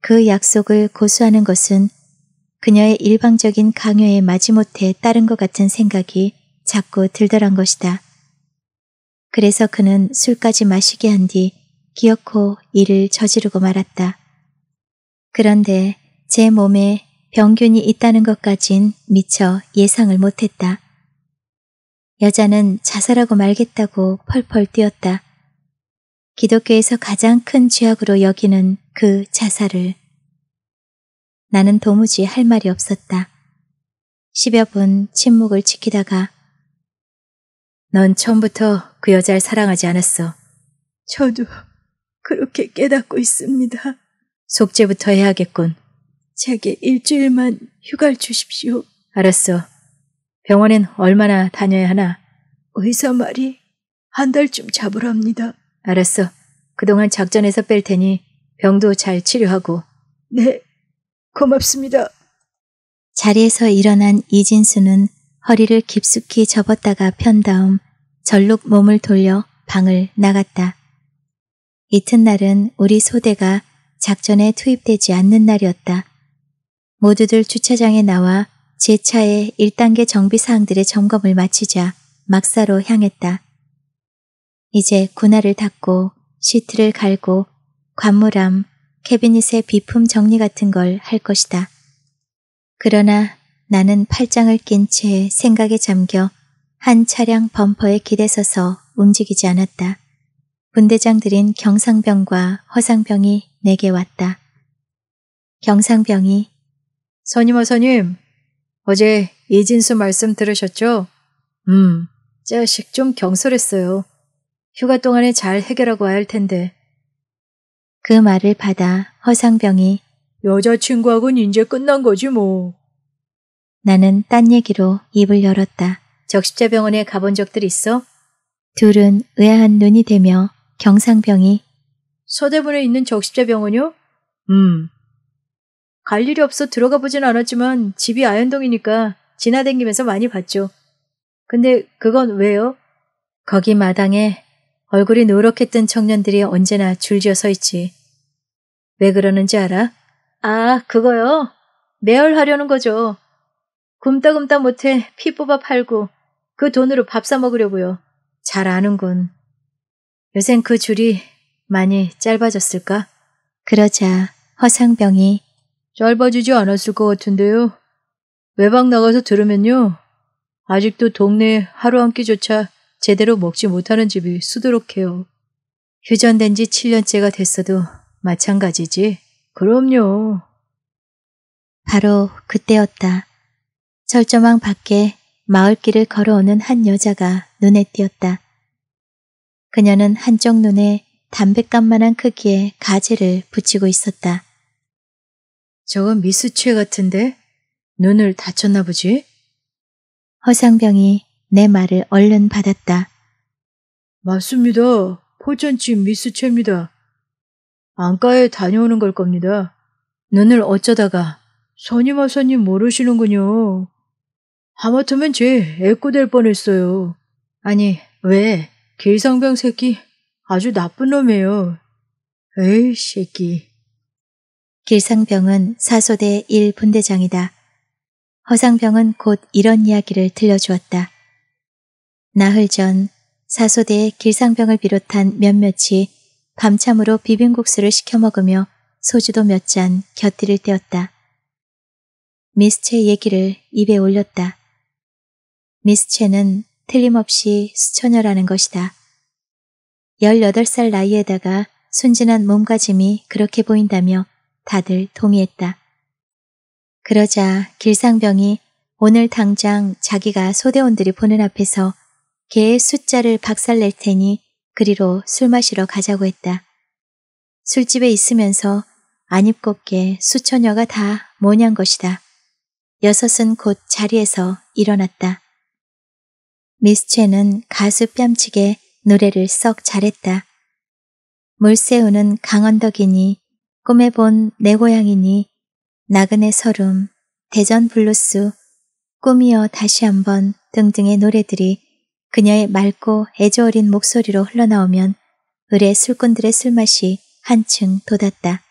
Speaker 1: 그 약속을 고수하는 것은 그녀의 일방적인 강요에 마지못해 따른 것 같은 생각이 자꾸 들더란 것이다. 그래서 그는 술까지 마시게 한 뒤 기어코 일을 저지르고 말았다. 그런데 제 몸에 병균이 있다는 것까진 미처 예상을 못했다. 여자는 자살하고 말겠다고 펄펄 뛰었다. 기독교에서 가장 큰 죄악으로 여기는 그 자살을 나는 도무지 할 말이 없었다. 십여분 침묵을 지키다가 넌 처음부터 그 여자를 사랑하지 않았어. 저도 그렇게 깨닫고 있습니다. 속죄부터 해야겠군. 제게 일주일만 휴가를 주십시오. 알았어. 병원엔 얼마나 다녀야 하나? 의사 말이 한 달쯤 잡으랍니다. 알았어. 그동안 작전에서 뺄 테니 병도 잘 치료하고. 네. 고맙습니다. 자리에서 일어난 이진수는 허리를 깊숙이 접었다가 편 다음 절룩 몸을 돌려 방을 나갔다. 이튿날은 우리 소대가 작전에 투입되지 않는 날이었다. 모두들 주차장에 나와 제 차의 1단계 정비 사항들의 점검을 마치자 막사로 향했다. 이제 군화를 닦고 시트를 갈고 관무람, 캐비닛의 비품 정리 같은 걸 할 것이다. 그러나 나는 팔짱을 낀 채 생각에 잠겨 한 차량 범퍼에 기대서서 움직이지 않았다. 분대장들인 경상병과 허상병이 내게 왔다. 경상병이 선임 어선님 어제 이진수 말씀 들으셨죠? 음, 자식 좀 경솔했어요. 휴가 동안에 잘 해결하고 와야 할 텐데 그 말을 받아 허상병이 여자친구하고는 이제 끝난 거지 뭐. 나는 딴 얘기로 입을 열었다. 적십자병원에 가본 적들 있어? 둘은 의아한 눈이 되며 경상병이 서대문에 있는 적십자병원이요? 음. 갈 일이 없어 들어가 보진 않았지만 집이 아현동이니까 지나댕기면서 많이 봤죠. 근데 그건 왜요? 거기 마당에 얼굴이 노랗게 뜬 청년들이 언제나 줄지어 서 있지. 왜 그러는지 알아? 아, 그거요? 매월하려는 거죠. 굼따굼따 못해 피 뽑아 팔고 그 돈으로 밥 사 먹으려고요. 잘 아는군. 요샌 그 줄이 많이 짧아졌을까? 그러자 허상병이 짧아지지 않았을 것 같은데요. 외박 나가서 들으면요. 아직도 동네 하루 한 끼조차 제대로 먹지 못하는 집이 수두룩해요. 휴전된 지 7년째가 됐어도 마찬가지지. 그럼요. 바로 그때였다. 철조망 밖에 마을길을 걸어오는 한 여자가 눈에 띄었다. 그녀는 한쪽 눈에 담뱃감만한 크기의 가지를 붙이고 있었다. 저건 미수채 같은데? 눈을 다쳤나 보지? 허상병이 내 말을 얼른 받았다. 맞습니다. 포천집 미스채입니다. 안과에 다녀오는 걸 겁니다. 눈을 어쩌다가 선임 하사님 모르시는군요. 하마터면 제 애꾸될 뻔했어요. 아니 왜 길상병 새끼 아주 나쁜 놈이에요. 에이 새끼. 길상병은 사소대 1분대장이다. 허상병은 곧 이런 이야기를 들려주었다. 나흘 전 사소대 의 길상병을 비롯한 몇몇이 밤참으로 비빔국수를 시켜 먹으며 소주도 몇 잔 곁들일 때였다. 미스체의 얘기를 입에 올렸다. 미스체는 틀림없이 수처녀라는 것이다. 18살 나이에다가 순진한 몸가짐이 그렇게 보인다며 다들 동의했다. 그러자 길상병이 오늘 당장 자기가 소대원들이 보는 앞에서 개의 숫자를 박살낼 테니 그리로 술 마시러 가자고 했다. 술집에 있으면서 안 입곱게 수처녀가 다 모냥 것이다. 여섯은 곧 자리에서 일어났다. 미스 첸은 가수 뺨치게 노래를 썩 잘했다. 물새우는 강언덕이니 꿈에 본 내 고향이니 나그네 서름, 대전 블루스, 꿈이여 다시 한번 등등의 노래들이 그녀의 맑고 애저어린 목소리로 흘러나오면 을의 술꾼들의 술맛이 한층 돋았다.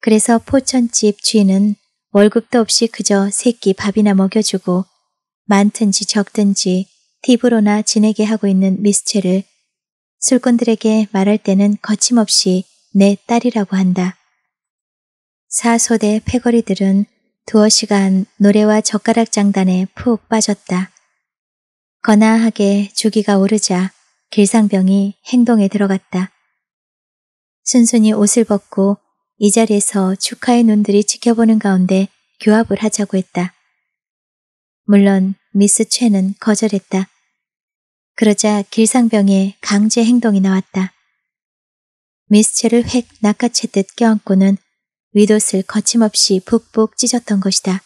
Speaker 1: 그래서 포천집 주인은 월급도 없이 그저 새끼 밥이나 먹여주고 많든지 적든지 팁으로나 지내게 하고 있는 미스체를 술꾼들에게 말할 때는 거침없이 내 딸이라고 한다. 사소대 패거리들은 두어 시간 노래와 젓가락 장단에 푹 빠졌다. 거나하게 주기가 오르자 길상병이 행동에 들어갔다. 순순히 옷을 벗고 이 자리에서 축하의 눈들이 지켜보는 가운데 교합을 하자고 했다. 물론 미스 최는 거절했다. 그러자 길상병의 강제 행동이 나왔다. 미스 최를 획 낚아채듯 껴안고는 윗옷을 거침없이 북북 찢었던 것이다.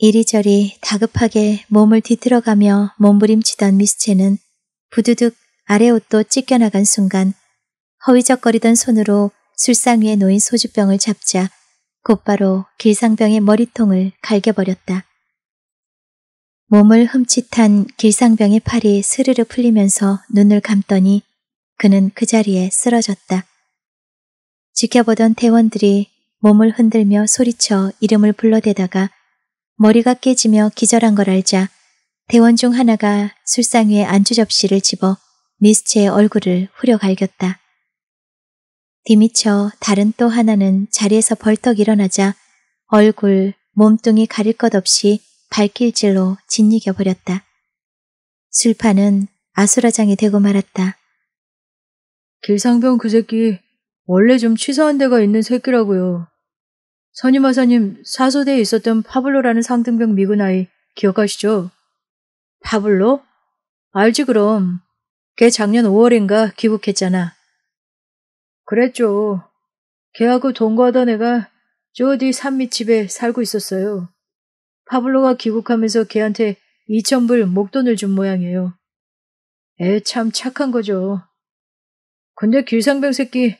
Speaker 1: 이리저리 다급하게 몸을 뒤틀어가며 몸부림치던 미스체는 부두둑 아래 옷도 찢겨나간 순간 허위적거리던 손으로 술상 위에 놓인 소주병을 잡자 곧바로 길상병의 머리통을 갈겨버렸다. 몸을 흠칫한 길상병의 팔이 스르르 풀리면서 눈을 감더니 그는 그 자리에 쓰러졌다. 지켜보던 대원들이 몸을 흔들며 소리쳐 이름을 불러대다가 머리가 깨지며 기절한 걸 알자 대원 중 하나가 술상 위에 안주 접시를 집어 미스체의 얼굴을 후려갈겼다. 뒤미쳐 다른 또 하나는 자리에서 벌떡 일어나자 얼굴, 몸뚱이 가릴 것 없이 발길질로 짓이겨버렸다. 술판은 아수라장이 되고 말았다. 길상병 그 새끼 원래 좀취소한 데가 있는 새끼라고요. 선임 하사님 사소대에 있었던 파블로라는 상등병 미군 아이 기억하시죠? 파블로? 알지 그럼. 걔 작년 5월인가 귀국했잖아. 그랬죠. 걔하고 동거하던 애가 저뒤 산밑집에 살고 있었어요. 파블로가 귀국하면서 걔한테 2천불 목돈을 준 모양이에요. 애 참 착한 거죠. 근데 길상병 새끼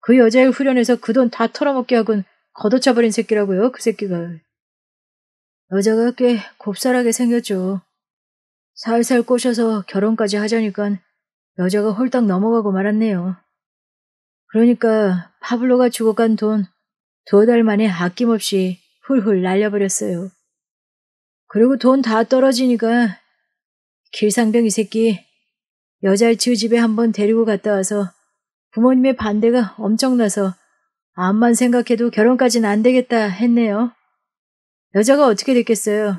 Speaker 1: 그 여자의 후련에서그 돈 다 털어먹게 하곤 걷어차버린 새끼라고요, 그 새끼가. 여자가 꽤 곱살하게 생겼죠. 살살 꼬셔서 결혼까지 하자니깐 여자가 홀딱 넘어가고 말았네요. 그러니까 파블로가 죽어간돈 두 달 만에 아낌없이 훌훌 날려버렸어요. 그리고 돈 다 떨어지니까 길상병 이 새끼 여자를 지우 집에 한번 데리고 갔다 와서 부모님의 반대가 엄청나서 암만 생각해도 결혼까지는 안 되겠다 했네요. 여자가 어떻게 됐겠어요.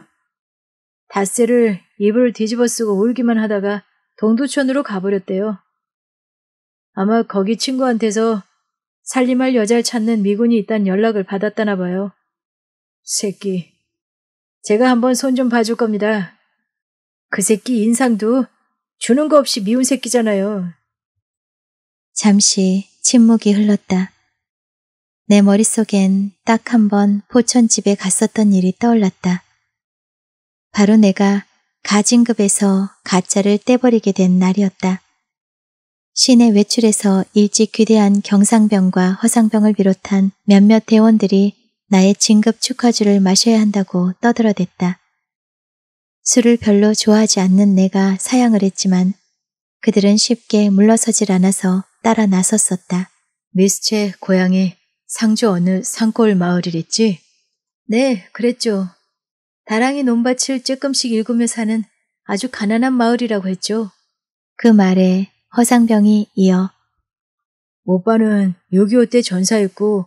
Speaker 1: 닷새를 이불 뒤집어 쓰고 울기만 하다가 동두천으로 가버렸대요. 아마 거기 친구한테서 살림할 여자를 찾는 미군이 있단 연락을 받았다나 봐요. 새끼. 제가 한번 손 좀 봐줄 겁니다. 그 새끼 인상도 주는 거 없이 미운 새끼잖아요. 잠시 침묵이 흘렀다. 내 머릿속엔 딱 한 번 포천집에 갔었던 일이 떠올랐다. 바로 내가 가진급에서 가짜를 떼버리게 된 날이었다. 시내 외출에서 일찍 귀대한 경상병과 허상병을 비롯한 몇몇 대원들이 나의 진급 축하주를 마셔야 한다고 떠들어댔다. 술을 별로 좋아하지 않는 내가 사양을 했지만 그들은 쉽게 물러서질 않아서 따라 나섰었다. 미스체 고양이 상주 어느 산골 마을이랬지? 네, 그랬죠. 다랑이 논밭을 조금씩 읽으며 사는 아주 가난한 마을이라고 했죠. 그 말에 허상병이 이어 오빠는 6.25때 전사했고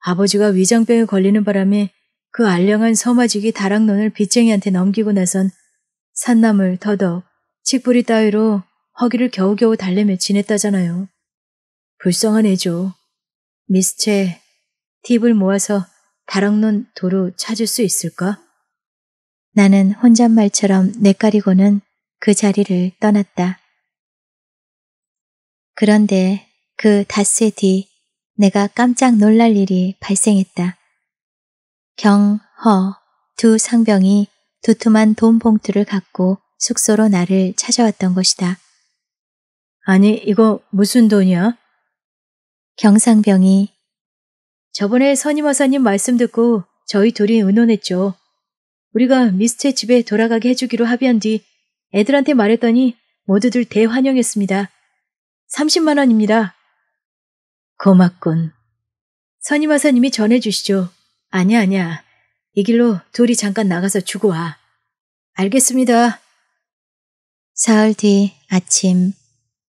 Speaker 1: 아버지가 위장병에 걸리는 바람에 그 알량한 서마지기 다랑논을 빚쟁이한테 넘기고 나선 산나물 더덕 칡뿌리 따위로 허기를 겨우겨우 달래며 지냈다잖아요. 불쌍한 애죠. 미스체, 팁을 모아서 다락눈 도로 찾을 수 있을까? 나는 혼잣말처럼 내까리고는 그 자리를 떠났다. 그런데 그 닷새 뒤 내가 깜짝 놀랄 일이 발생했다. 경, 허, 두 상병이 두툼한 돈 봉투를 갖고 숙소로 나를 찾아왔던 것이다. 아니, 이거 무슨 돈이야? 경상병이 저번에 선임 어사님 말씀 듣고 저희 둘이 의논했죠. 우리가 미스트의 집에 돌아가게 해주기로 합의한 뒤 애들한테 말했더니 모두들 대환영했습니다. 30만 원입니다. 고맙군. 선임 어사님이 전해주시죠. 아냐 아니야이 길로 둘이 잠깐 나가서 주고 와. 알겠습니다. 사흘 뒤 아침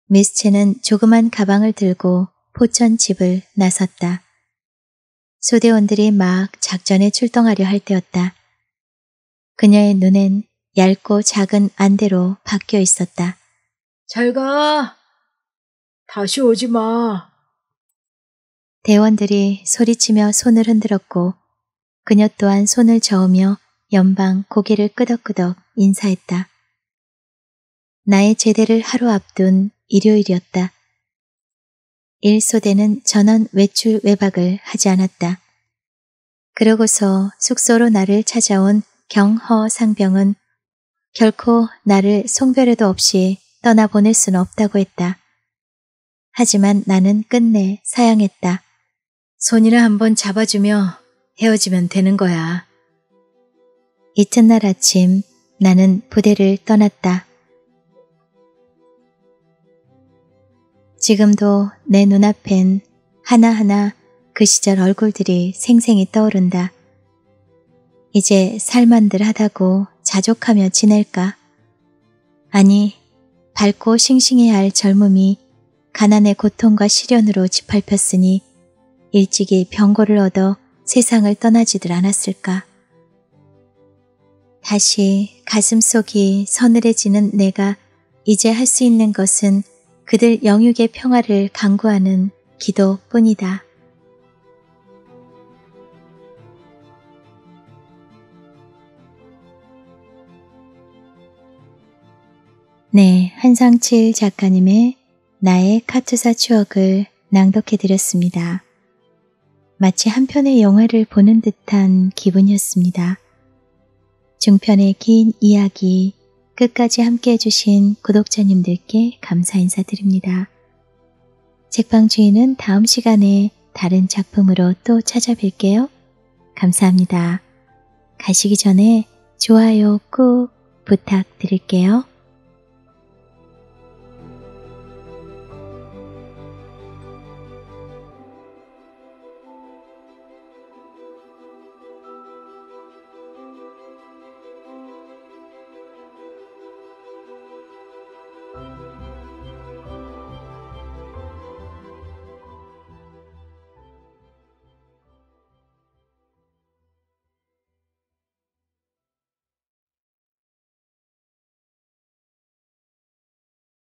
Speaker 1: 미스체는 조그만 가방을 들고 포천 집을 나섰다. 소대원들이 막 작전에 출동하려 할 때였다. 그녀의 눈엔 얇고 작은 안대로 바뀌어 있었다. 잘 가! 다시 오지 마! 대원들이 소리치며 손을 흔들었고 그녀 또한 손을 저으며 연방 고개를 끄덕끄덕 인사했다. 나의 제대를 하루 앞둔 일요일이었다. 일소대는 전원 외출 외박을 하지 않았다. 그러고서 숙소로 나를 찾아온 경허상병은 결코 나를 송별에도 없이 떠나보낼 수는 없다고 했다. 하지만 나는 끝내 사양했다. 손이나 한번 잡아주며 헤어지면 되는 거야. 이튿날 아침 나는 부대를 떠났다. 지금도 내 눈앞엔 하나하나 그 시절 얼굴들이 생생히 떠오른다. 이제 살만들 하다고 자족하며 지낼까? 아니, 밝고 싱싱해야 할 젊음이 가난의 고통과 시련으로 짓밟혔으니 일찍이 병고를 얻어 세상을 떠나지들 않았을까. 다시 가슴속이 서늘해지는 내가 이제 할 수 있는 것은 그들 영육의 평화를 강구하는 기도뿐이다. 네, 한상칠 작가님의 나의 카투사 추억을 낭독해 드렸습니다. 마치 한 편의 영화를 보는 듯한 기분이었습니다. 중편의 긴 이야기 끝까지 함께 해주신 구독자님들께 감사 인사드립니다. 책방 주인은 다음 시간에 다른 작품으로 또 찾아뵐게요. 감사합니다. 가시기 전에 좋아요 꾹 부탁드릴게요.